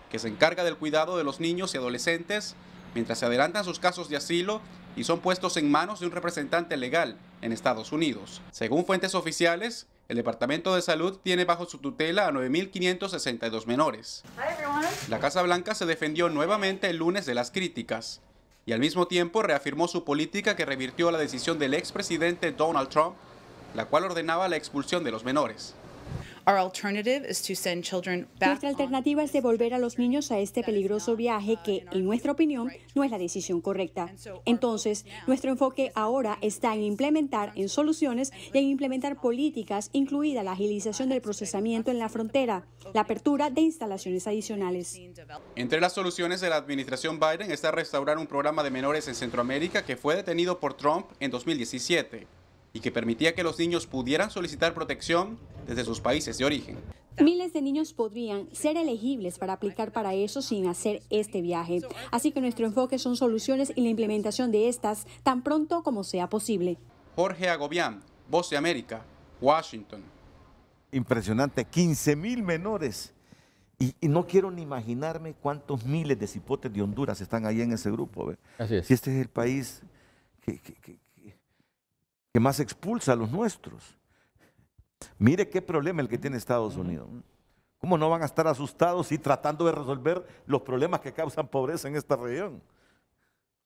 Speaker 9: que se encarga del cuidado de los niños y adolescentes mientras se adelantan sus casos de asilo y son puestos en manos de un representante legal en Estados Unidos. Según fuentes oficiales, el Departamento de Salud tiene bajo su tutela a 9.562 menores. La Casa Blanca se defendió nuevamente el lunes de las críticas y al mismo tiempo reafirmó su política que revirtió la decisión del expresidente Donald Trump, la cual ordenaba la expulsión de los menores.
Speaker 4: Nuestra alternativa es devolver a los niños a este peligroso viaje que, en nuestra opinión, no es la decisión correcta. Entonces, nuestro enfoque ahora está en implementar en soluciones y en implementar políticas, incluida la agilización ah, del procesamiento en la frontera, la apertura de instalaciones
Speaker 7: adicionales.
Speaker 9: Entre las soluciones de la administración Biden está restaurar un programa de menores en Centroamérica que fue detenido por Trump en 2017 y que permitía que los niños pudieran solicitar protección desde sus países de origen.
Speaker 4: Miles de niños podrían ser elegibles para aplicar para eso sin hacer este viaje. Así que nuestro enfoque son soluciones y la implementación de estas tan pronto como sea posible.
Speaker 9: Jorge Agobián, Voz de América, Washington.
Speaker 2: Impresionante, 15 mil menores. Y, no quiero ni imaginarme cuántos miles de cipotes de Honduras están ahí en ese grupo. Así es. Si este es el país que que más expulsa a los nuestros. Mire qué problema el que tiene Estados Unidos. ¿Cómo no van a estar asustados y tratando de resolver los problemas que causan pobreza en esta región?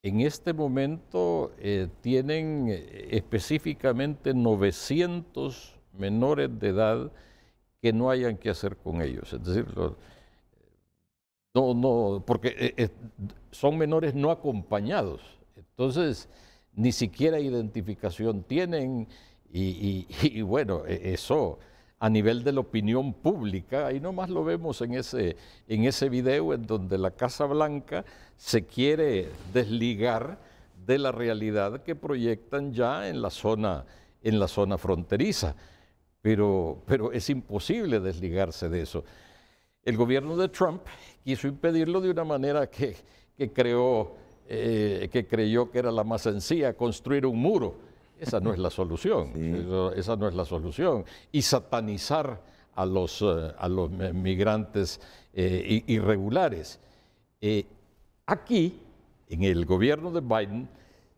Speaker 8: En este momento eh, tienen eh, específicamente 900 menores de edad que no hayan que hacer con ellos. Es decir, no, no, porque eh, son menores no acompañados. Entonces, ni siquiera identificación tienen y, *laughs* bueno, e, eso a nivel de la opinión pública, ahí nomás lo vemos en ese, en ese video en donde la Casa Blanca se quiere desligar de la realidad que proyectan ya en la zona, en la zona fronteriza. Pero, pero es imposible desligarse de eso. El gobierno de Trump quiso impedirlo de una manera que, que creó eh, que creyó que era la más sencilla, construir un muro. Esa no es la solución, esa no es la solución. Y satanizar a los, eh, a los migrantes eh, irregulares. aquí, en el gobierno de Biden,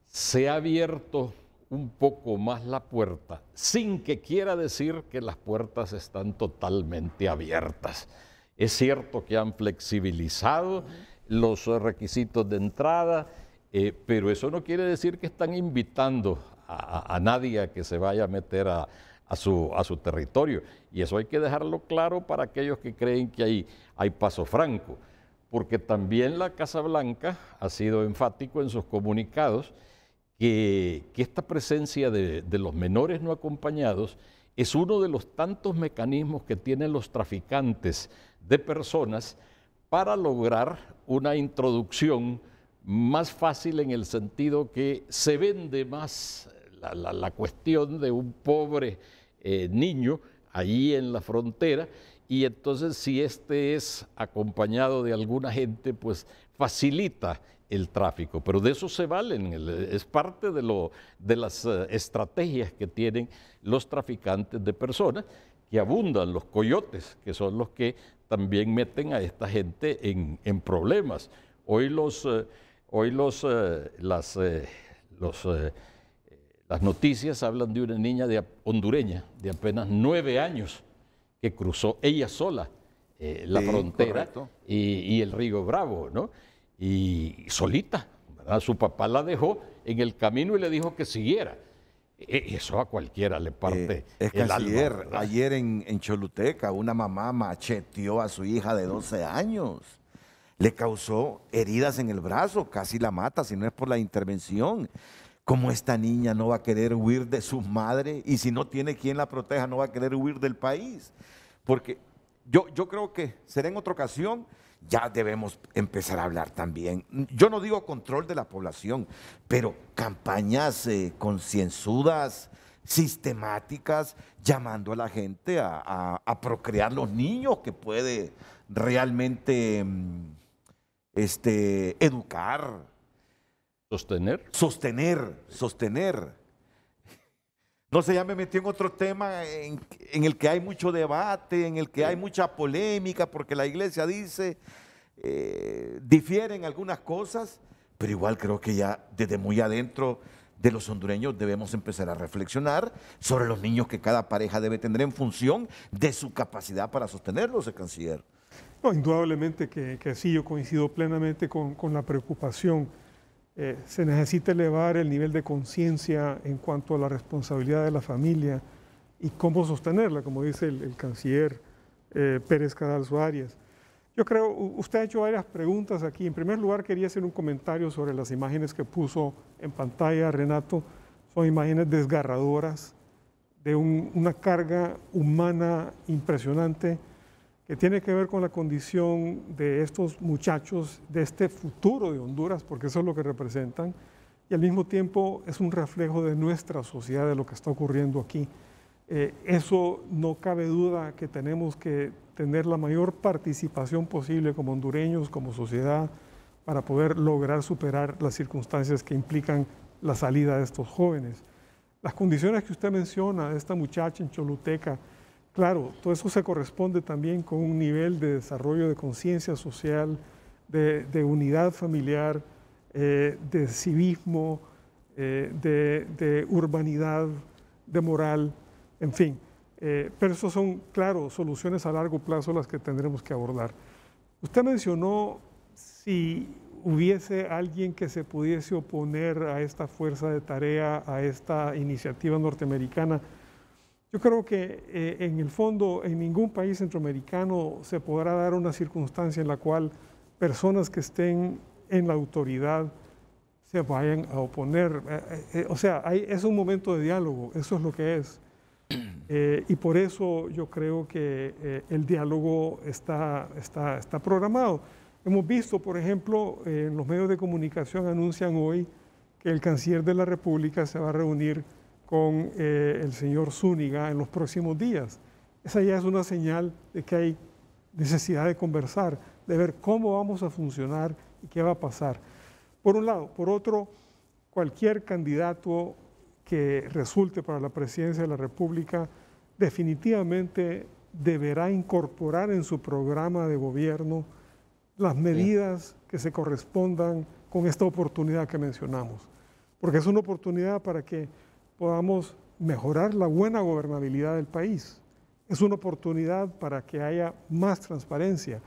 Speaker 8: se ha abierto un poco más la puerta, sin que quiera decir que las puertas están totalmente abiertas. Es cierto que han flexibilizado, los requisitos de entrada, eh, pero eso no quiere decir que están invitando a, nadie a que se vaya a meter a, su, a su, territorio. Y eso hay que dejarlo claro para aquellos que creen que hay, hay paso franco, porque también la Casa Blanca ha sido enfático en sus comunicados que, esta presencia de, de, los menores no acompañados es uno de los tantos mecanismos que tienen los traficantes de personas para lograr una introducción más fácil en el sentido que se vende más la, cuestión de un pobre eh, niño allí en la frontera y entonces si este es acompañado de alguna gente, pues facilita el tráfico, pero de eso se valen, es parte de, lo, de las eh, estrategias que tienen los traficantes de personas, que abundan los coyotes, que son los que también meten a esta gente en, problemas. Hoy los, eh, hoy los, eh, las, eh, las noticias hablan de una niña de, hondureña de apenas nueve años que cruzó ella sola la frontera y, y, el río Bravo, ¿no? Y solita, Su papá la dejó en el camino y le dijo que siguiera. E, eso a cualquiera le parte. Eh, es que el ayer,
Speaker 2: ayer en, Choluteca una mamá macheteó a su hija de 12 años. Le causó heridas en el brazo, casi la mata si no es por la intervención. ¿Cómo esta niña no va a querer huir de su madre? Y si no tiene quien la proteja, no va a querer huir del país. Porque yo, yo creo que será en otra ocasión ya debemos empezar a hablar también. Yo no digo control de la población, pero campañas eh, concienzudas, sistemáticas, llamando a la gente a, procrear los niños que puede realmente mm, este, educar. Sostener. Sostener, sostener. No sé, ya me metí en otro tema en, el que hay mucho debate, en el que hay mucha polémica, porque la iglesia dice, eh, difieren algunas cosas, pero igual creo que ya desde muy adentro de los hondureños debemos empezar a reflexionar sobre los niños que cada pareja debe tener en función de su capacidad para sostenerlos, el canciller.
Speaker 3: No, indudablemente que, sí, yo coincido plenamente con la preocupación eh, se necesita elevar el nivel de conciencia en cuanto a la responsabilidad de la familia y cómo sostenerla, como dice el, canciller eh, Pérez Cadalso Arias. Yo creo, usted ha hecho varias preguntas aquí. En primer lugar, quería hacer un comentario sobre las imágenes que puso en pantalla Renato. Son imágenes desgarradoras de una carga humana impresionante que tiene que ver con la condición de estos muchachos, de este futuro de Honduras, porque eso es lo que representan, y al mismo tiempo es un reflejo de nuestra sociedad, de lo que está ocurriendo aquí. Eh, eso no cabe duda que tenemos que tener la mayor participación posible como hondureños, como sociedad, para poder lograr superar las circunstancias que implican la salida de estos jóvenes. Las condiciones que usted menciona de esta muchacha en Choluteca, Claro, todo eso se corresponde también con un nivel de desarrollo de conciencia social, de, unidad familiar, eh, de civismo, eh, de, urbanidad, de moral, en fin. Eh, pero eso son, claro, soluciones a largo plazo las que tendremos que abordar. Usted mencionó si hubiese alguien que se pudiese oponer a esta fuerza de tarea, a esta iniciativa norteamericana. Yo creo que eh, en el fondo en ningún país centroamericano se podrá dar una circunstancia en la cual personas que estén en la autoridad se vayan a oponer. Eh, eh, o sea, es un momento de diálogo, eso es lo que es. *clears throat* y por eso yo creo que el diálogo está, está, está programado. Hemos visto, por ejemplo, en los medios de comunicación anuncian hoy que el canciller de la República se va a reunir con eh, el señor Zúñiga en los próximos días. Esa ya es una señal de que hay necesidad de conversar, de ver cómo vamos a funcionar y qué va a pasar. Por un lado, por otro, cualquier candidato que resulte para la presidencia de la República definitivamente deberá incorporar en su programa de gobierno las medidas que se correspondan con esta oportunidad que mencionamos, porque es una oportunidad para que podamos mejorar la buena gobernabilidad del país. Es una oportunidad para que haya más transparencia,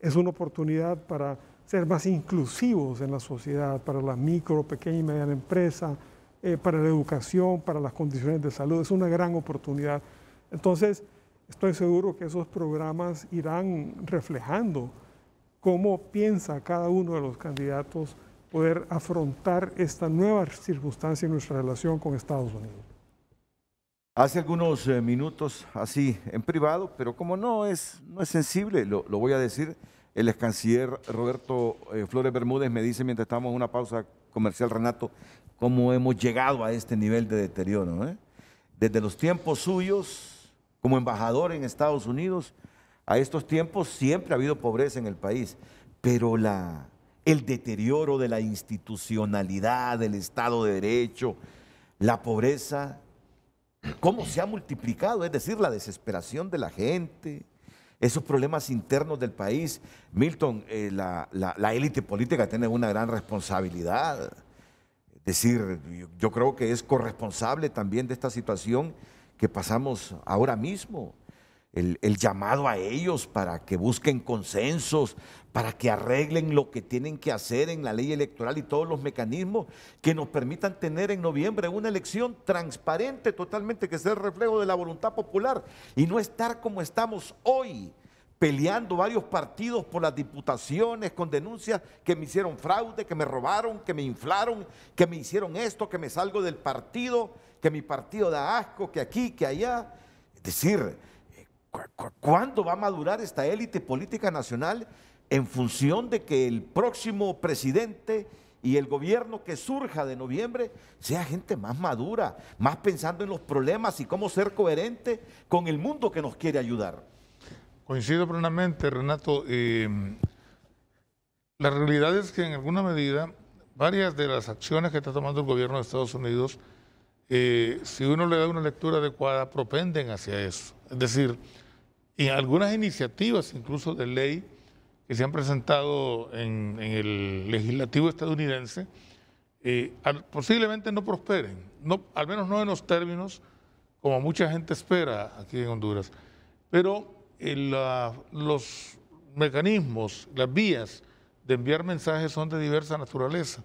Speaker 3: es una oportunidad para ser más inclusivos en la sociedad, para la micro, pequeña y mediana empresa, eh, para la educación, para las condiciones de salud. Es una gran oportunidad. Entonces, estoy seguro que esos programas irán reflejando cómo piensa cada uno de los candidatos poder afrontar esta nueva circunstancia en nuestra relación con Estados Unidos.
Speaker 2: Hace algunos eh, minutos, así en privado, pero como no es, no es sensible, lo, voy a decir, el ex canciller Roberto eh, Flores Bermúdez me dice mientras estamos en una pausa comercial, Renato, cómo hemos llegado a este nivel de deterioro. ¿eh? Desde los tiempos suyos, como embajador en Estados Unidos, a estos tiempos siempre ha habido pobreza en el país, pero la, el deterioro de la institucionalidad, del Estado de Derecho, la pobreza, cómo se ha multiplicado, es decir, la desesperación de la gente, esos problemas internos del país. Milton, eh, la, élite política tiene una gran responsabilidad. Es decir, yo creo que es corresponsable también de esta situación que pasamos ahora mismo el, llamado a ellos para que busquen consensos, para que arreglen lo que tienen que hacer en la ley electoral y todos los mecanismos que nos permitan tener en noviembre una elección transparente totalmente, que sea el reflejo de la voluntad popular y no estar como estamos hoy peleando varios partidos por las diputaciones con denuncias que me hicieron fraude, que me robaron, que me inflaron, que me hicieron esto, que me salgo del partido, que mi partido da asco, que aquí, que allá. Es decir, ¿Cuándo va a madurar esta élite política nacional en función de que el próximo presidente y el gobierno que surja de noviembre sea gente más madura, más pensando en los problemas y cómo ser coherente
Speaker 6: con el mundo que nos quiere ayudar? Coincido plenamente, Renato. Eh, la realidad es que en alguna medida varias de las acciones que está tomando el gobierno de Estados Unidos, eh, si uno le da una lectura adecuada, propenden hacia eso. Es decir, y algunas iniciativas incluso de ley que se han presentado en, el legislativo estadounidense, eh, posiblemente no prosperen, no, al menos no en los términos como mucha gente espera aquí en Honduras. Pero eh, los mecanismos, las vías de enviar mensajes son de diversa naturaleza.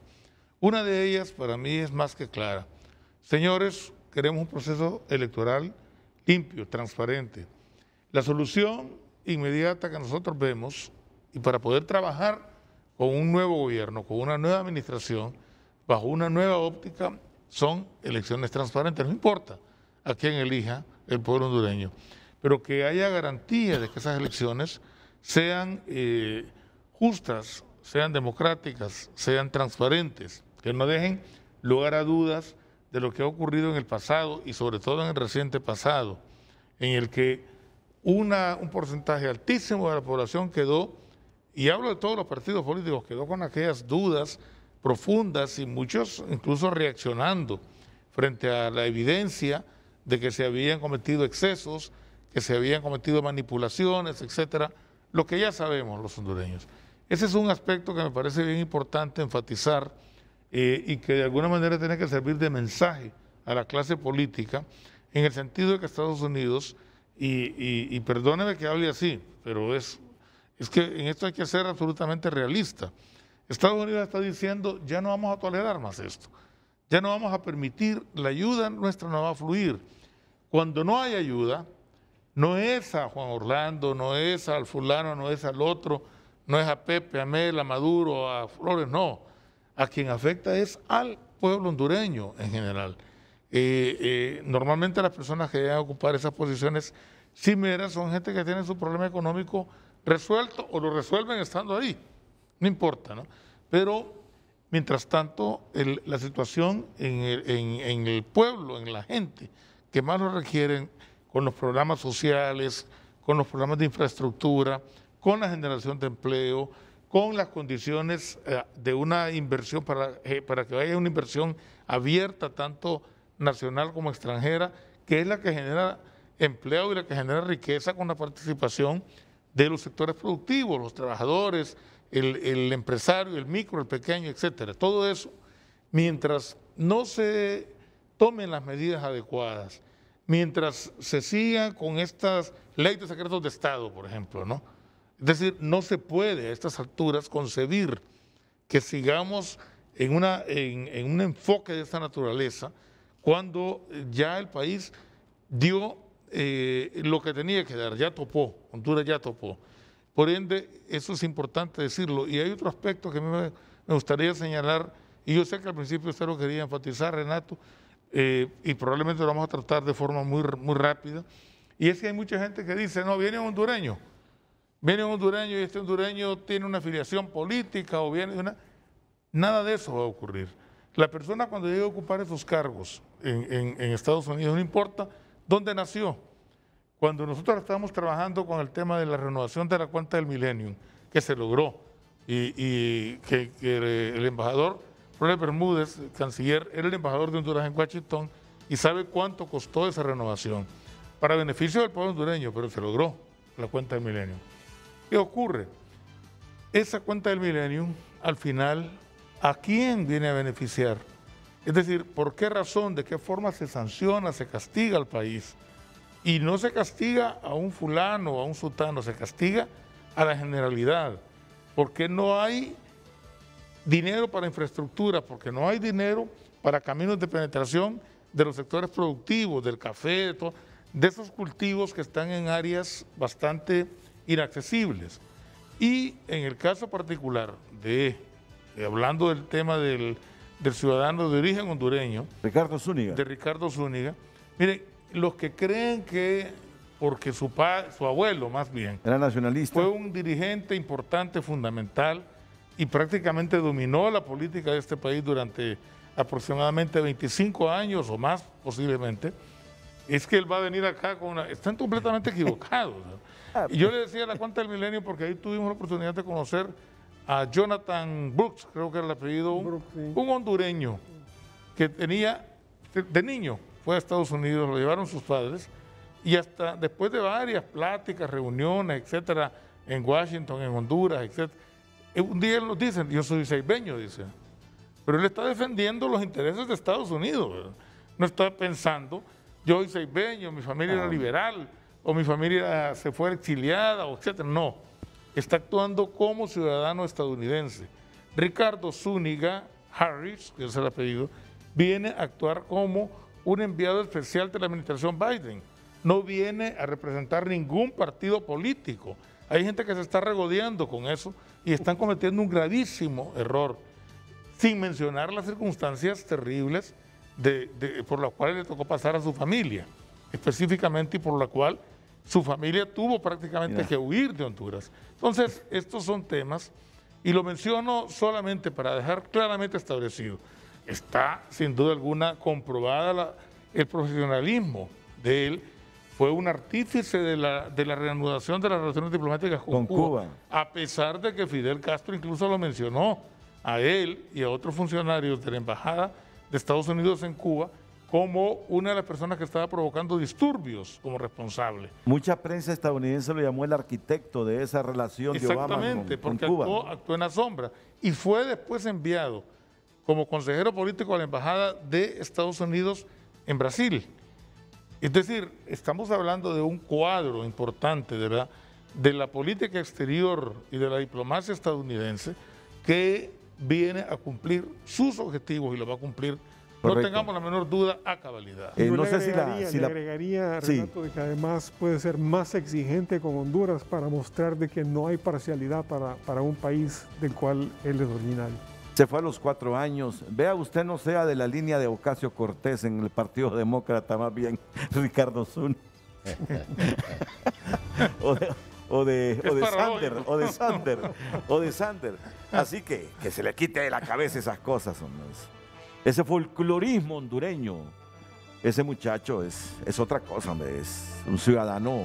Speaker 6: Una de ellas para mí es más que clara. Señores, queremos un proceso electoral limpio, transparente la solución inmediata que nosotros vemos y para poder trabajar con un nuevo gobierno, con una nueva administración, bajo una nueva óptica, son elecciones transparentes. No importa a quién elija el pueblo hondureño, pero que haya garantía de que esas elecciones sean eh, justas, sean democráticas, sean transparentes, que no dejen lugar a dudas de lo que ha ocurrido en el pasado y sobre todo en el reciente pasado, en el que un porcentaje altísimo de la población quedó, y hablo de todos los partidos políticos, quedó con aquellas dudas profundas y muchos incluso reaccionando frente a la evidencia de que se habían cometido excesos, que se habían cometido manipulaciones, etcétera, lo que ya sabemos los hondureños. Ese es un aspecto que me parece bien importante enfatizar eh, y que de alguna manera tiene que servir de mensaje a la clase política, en el sentido de que Estados Unidos y, y, perdóneme que hable así, pero es, es que en esto hay que ser absolutamente realista. Estados Unidos está diciendo, ya no vamos a tolerar más esto, ya no vamos a permitir, la ayuda nuestra no va a fluir. Cuando no hay ayuda, no es a Juan Orlando, no es al fulano, no es al otro, no es a Pepe, a Mel, a Maduro, a Flores, no. A quien afecta es al pueblo hondureño en general. Eh, eh, normalmente las personas que llegan a ocupar esas posiciones meras son gente que tiene su problema económico resuelto o lo resuelven estando ahí, no importa, ¿no? Pero mientras tanto, la situación en el, pueblo, en la gente, que más lo requieren con los programas sociales, con los programas de infraestructura, con la generación de empleo, con las condiciones eh, de una inversión para, eh, para que haya una inversión abierta tanto nacional como extranjera, que es la que genera empleo y la que genera riqueza con la participación de los sectores productivos, los trabajadores, el, empresario, el micro, el pequeño, etcétera. Todo eso, mientras no se tomen las medidas adecuadas, mientras se siga con estas leyes de secretos de Estado, por ejemplo, ¿no? Es decir, no se puede a estas alturas concebir que sigamos en, una, en un enfoque de esta naturaleza, cuando ya el país dio eh, lo que tenía que dar, ya topó, Honduras ya topó. Por ende, eso es importante decirlo. Y hay otro aspecto que me, me gustaría señalar, y yo sé que al principio usted lo quería enfatizar, Renato, eh, y probablemente lo vamos a tratar de forma muy, muy rápida, y es que hay mucha gente que dice, no, viene un hondureño, viene un hondureño y este hondureño tiene una afiliación política o viene una... Nada de eso va a ocurrir. La persona cuando llegue a ocupar esos cargos, en, Estados Unidos, no importa dónde nació. Cuando nosotros estábamos trabajando con el tema de la renovación de la cuenta del Millennium, que se logró, y, que, el embajador Robert Bermúdez, canciller, era el embajador de Honduras en Washington y sabe cuánto costó esa renovación para beneficio del pueblo hondureño, pero se logró la cuenta del milenio. ¿Qué ocurre? Esa cuenta del milenio, al final, ¿a quién viene a beneficiar? Es decir, ¿por qué razón, de qué forma se sanciona, se castiga al país? Y no se castiga a un fulano a un sultano, se castiga a la generalidad. Porque no hay dinero para infraestructura, porque no hay dinero para caminos de penetración de los sectores productivos, del café, de, esos cultivos que están en áreas bastante inaccesibles. Y en el caso particular de hablando del tema del, del ciudadano de origen hondureño. Ricardo Zúñiga. De Ricardo Zúñiga. Mire, los que creen que, porque su, pa, su abuelo más bien, era nacionalista. Fue un dirigente importante, fundamental, y prácticamente dominó la política de este país durante aproximadamente 25 años o más posiblemente, es que él va a venir acá con una... Están completamente equivocados. *laughs* Ah, y yo le decía la cuenta del milenio porque ahí tuvimos la oportunidad de conocer a Jonathan Brooks, creo que era el apellido, un hondureño que tenía, de niño, fue a Estados Unidos, lo llevaron sus padres, y hasta después de varias pláticas, reuniones, etcétera, en Washington, en Honduras, etcétera, eh, un día él nos dice, yo soy seibeño, dice, pero él está defendiendo los intereses de Estados Unidos, no está pensando, yo soy seibeño, mi familia era ah. liberal, o mi familia se fue exiliada, o etcétera, no está actuando como ciudadano estadounidense. Ricardo Zúñiga Harris, que es el apellido, viene a actuar como un enviado especial de la administración Biden. No viene a representar ningún partido político. Hay gente que se está regodeando con eso y están cometiendo un gravísimo error, sin mencionar las circunstancias terribles por las cuales le tocó pasar a su familia, específicamente y por la cual su familia tuvo prácticamente que huir de Honduras. Entonces, estos son temas, y lo menciono solamente para dejar claramente establecido, está sin duda alguna comprobada el profesionalismo de él, fue un artífice de la, reanudación de las relaciones diplomáticas con, Cuba, Cuba, a pesar de que Fidel Castro incluso lo mencionó a él y a otros funcionarios de la Embajada de Estados Unidos en Cuba, como una de las personas que estaba provocando disturbios como responsable.
Speaker 2: Mucha prensa estadounidense lo llamó el arquitecto de esa relación de Obama con, Exactamente, porque
Speaker 6: Actuó, en la sombra y fue después enviado como consejero político a la Embajada de Estados Unidos en Brasil. Es decir, estamos hablando de un cuadro importante de de la política exterior y de la diplomacia estadounidense que viene a cumplir sus objetivos y lo va a cumplir no tengamos la menor duda a cabalidad. Eh, no si la, agregaría, Renato, de que
Speaker 3: además puede ser más exigente con Honduras para mostrar de que no hay parcialidad para, un país del cual él es original.
Speaker 2: Se fue a los cuatro años. Vea, usted no sea de la línea de Ocasio Cortés en el Partido Demócrata, más bien *laughs* Ricardo Zun. *laughs* o de, o de, Sander, o de *laughs* Sander, o de Sander. Así que que se le quite de la cabeza esas cosas, hombre ese folclorismo hondureño. Ese muchacho es, es otra cosa, hombre, es un ciudadano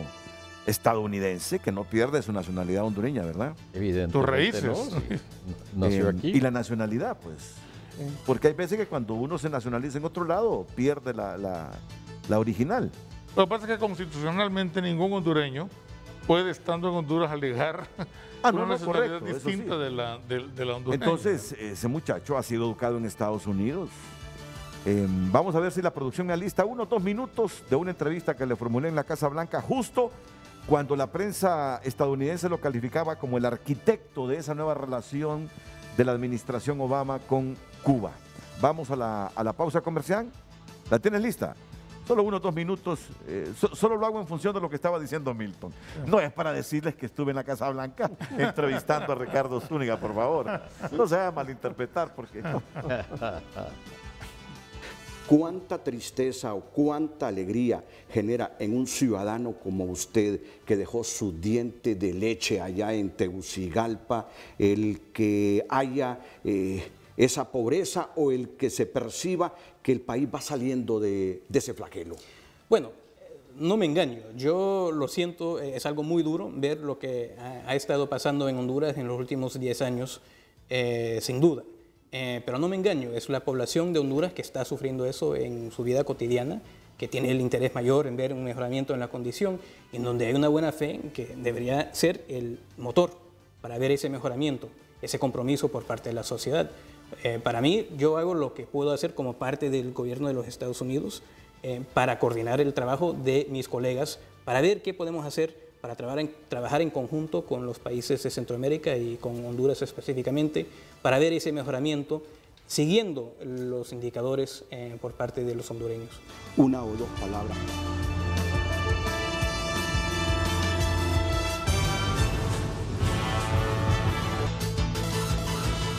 Speaker 2: estadounidense que no pierde su nacionalidad hondureña, ¿verdad? Evidentemente. Tus raíces. *laughs* Em, y la nacionalidad, pues. Porque hay veces que cuando uno se nacionaliza en otro lado, pierde la original.
Speaker 6: Lo que pasa es que constitucionalmente ningún hondureño puede, estando en Honduras, alegar ah, no, una nacionalidad distinta de, la, de, Entonces,
Speaker 2: ese muchacho ha sido educado en Estados Unidos. Em, vamos a ver si la producción me alista uno o dos minutos de una entrevista que le formulé en la Casa Blanca justo cuando la prensa estadounidense lo calificaba como el arquitecto de esa nueva relación de la administración Obama con Cuba. Vamos a la, a la pausa comercial. ¿La tienes lista? solo unos dos minutos, eh, solo lo hago en función de lo que estaba diciendo Milton. No es para decirles que estuve en la Casa Blanca *laughs* entrevistando a Ricardo Zúñiga, por favor. No se haga a malinterpretar porque... *laughs* ¿Cuánta tristeza o cuánta alegría genera en un ciudadano como usted que dejó su diente de leche allá en Tegucigalpa el que haya... Eh, esa pobreza o el que se perciba que el país va saliendo de, ese flagelo?
Speaker 9: Bueno, no me engaño, yo lo siento, eh, es algo muy duro ver lo que ha, estado pasando en Honduras en los últimos 10 años, eh, sin duda. Eh, pero no me engaño, es la población de Honduras que está sufriendo eso en su vida cotidiana, que tiene el interés mayor en ver un mejoramiento en la condición, en donde hay una buena fe que debería ser el motor para ver ese mejoramiento, ese compromiso por parte de la sociedad. Eh, para mí, yo hago lo que puedo hacer como parte del gobierno de los Estados Unidos eh, para coordinar el trabajo de mis colegas, para ver qué podemos hacer para trabajar en, trabajar en conjunto con los países de Centroamérica y con Honduras específicamente, para ver ese mejoramiento siguiendo los indicadores eh, por parte de los hondureños. Una o dos palabras.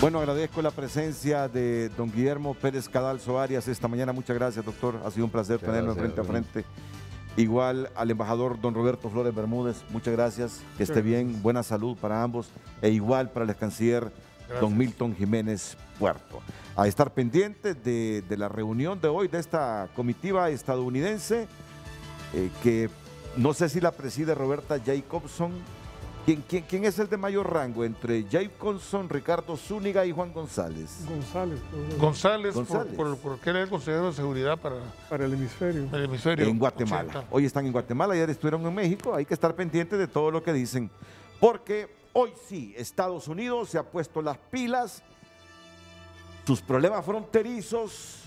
Speaker 2: Bueno, agradezco la presencia de don Guillermo Pérez Cadalzo Arias esta mañana. Muchas gracias, doctor. Ha sido un placer tenerme tenerlo frente a frente. Igual al embajador don Roberto Flores Bermúdez, muchas gracias. Que esté bien, buena salud para ambos. E igual para el canciller don Milton Jiménez Puerto. A estar pendiente de, la reunión de hoy de esta comitiva estadounidense, eh, que no sé si la preside Roberta Jacobson ¿Quién, es el de mayor rango entre Jay Conson, Ricardo Zúñiga y Juan González?
Speaker 6: González. González, Por, porque era el consejero de seguridad para, el hemisferio. El hemisferio. En Guatemala.
Speaker 2: Hoy están en Guatemala, ayer estuvieron en México. Hay que estar pendiente de todo lo que dicen. Porque hoy sí, Estados Unidos se ha puesto las pilas. Sus problemas fronterizos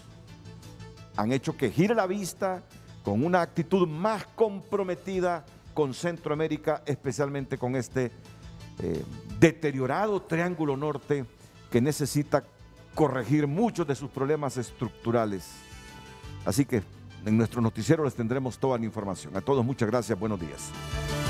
Speaker 2: han hecho que gire la vista con una actitud más comprometida con Centroamérica, especialmente con este eh, deteriorado Triángulo Norte que necesita corregir muchos de sus problemas estructurales. Así que en nuestro noticiero les tendremos toda la información. A todos muchas gracias, buenos días.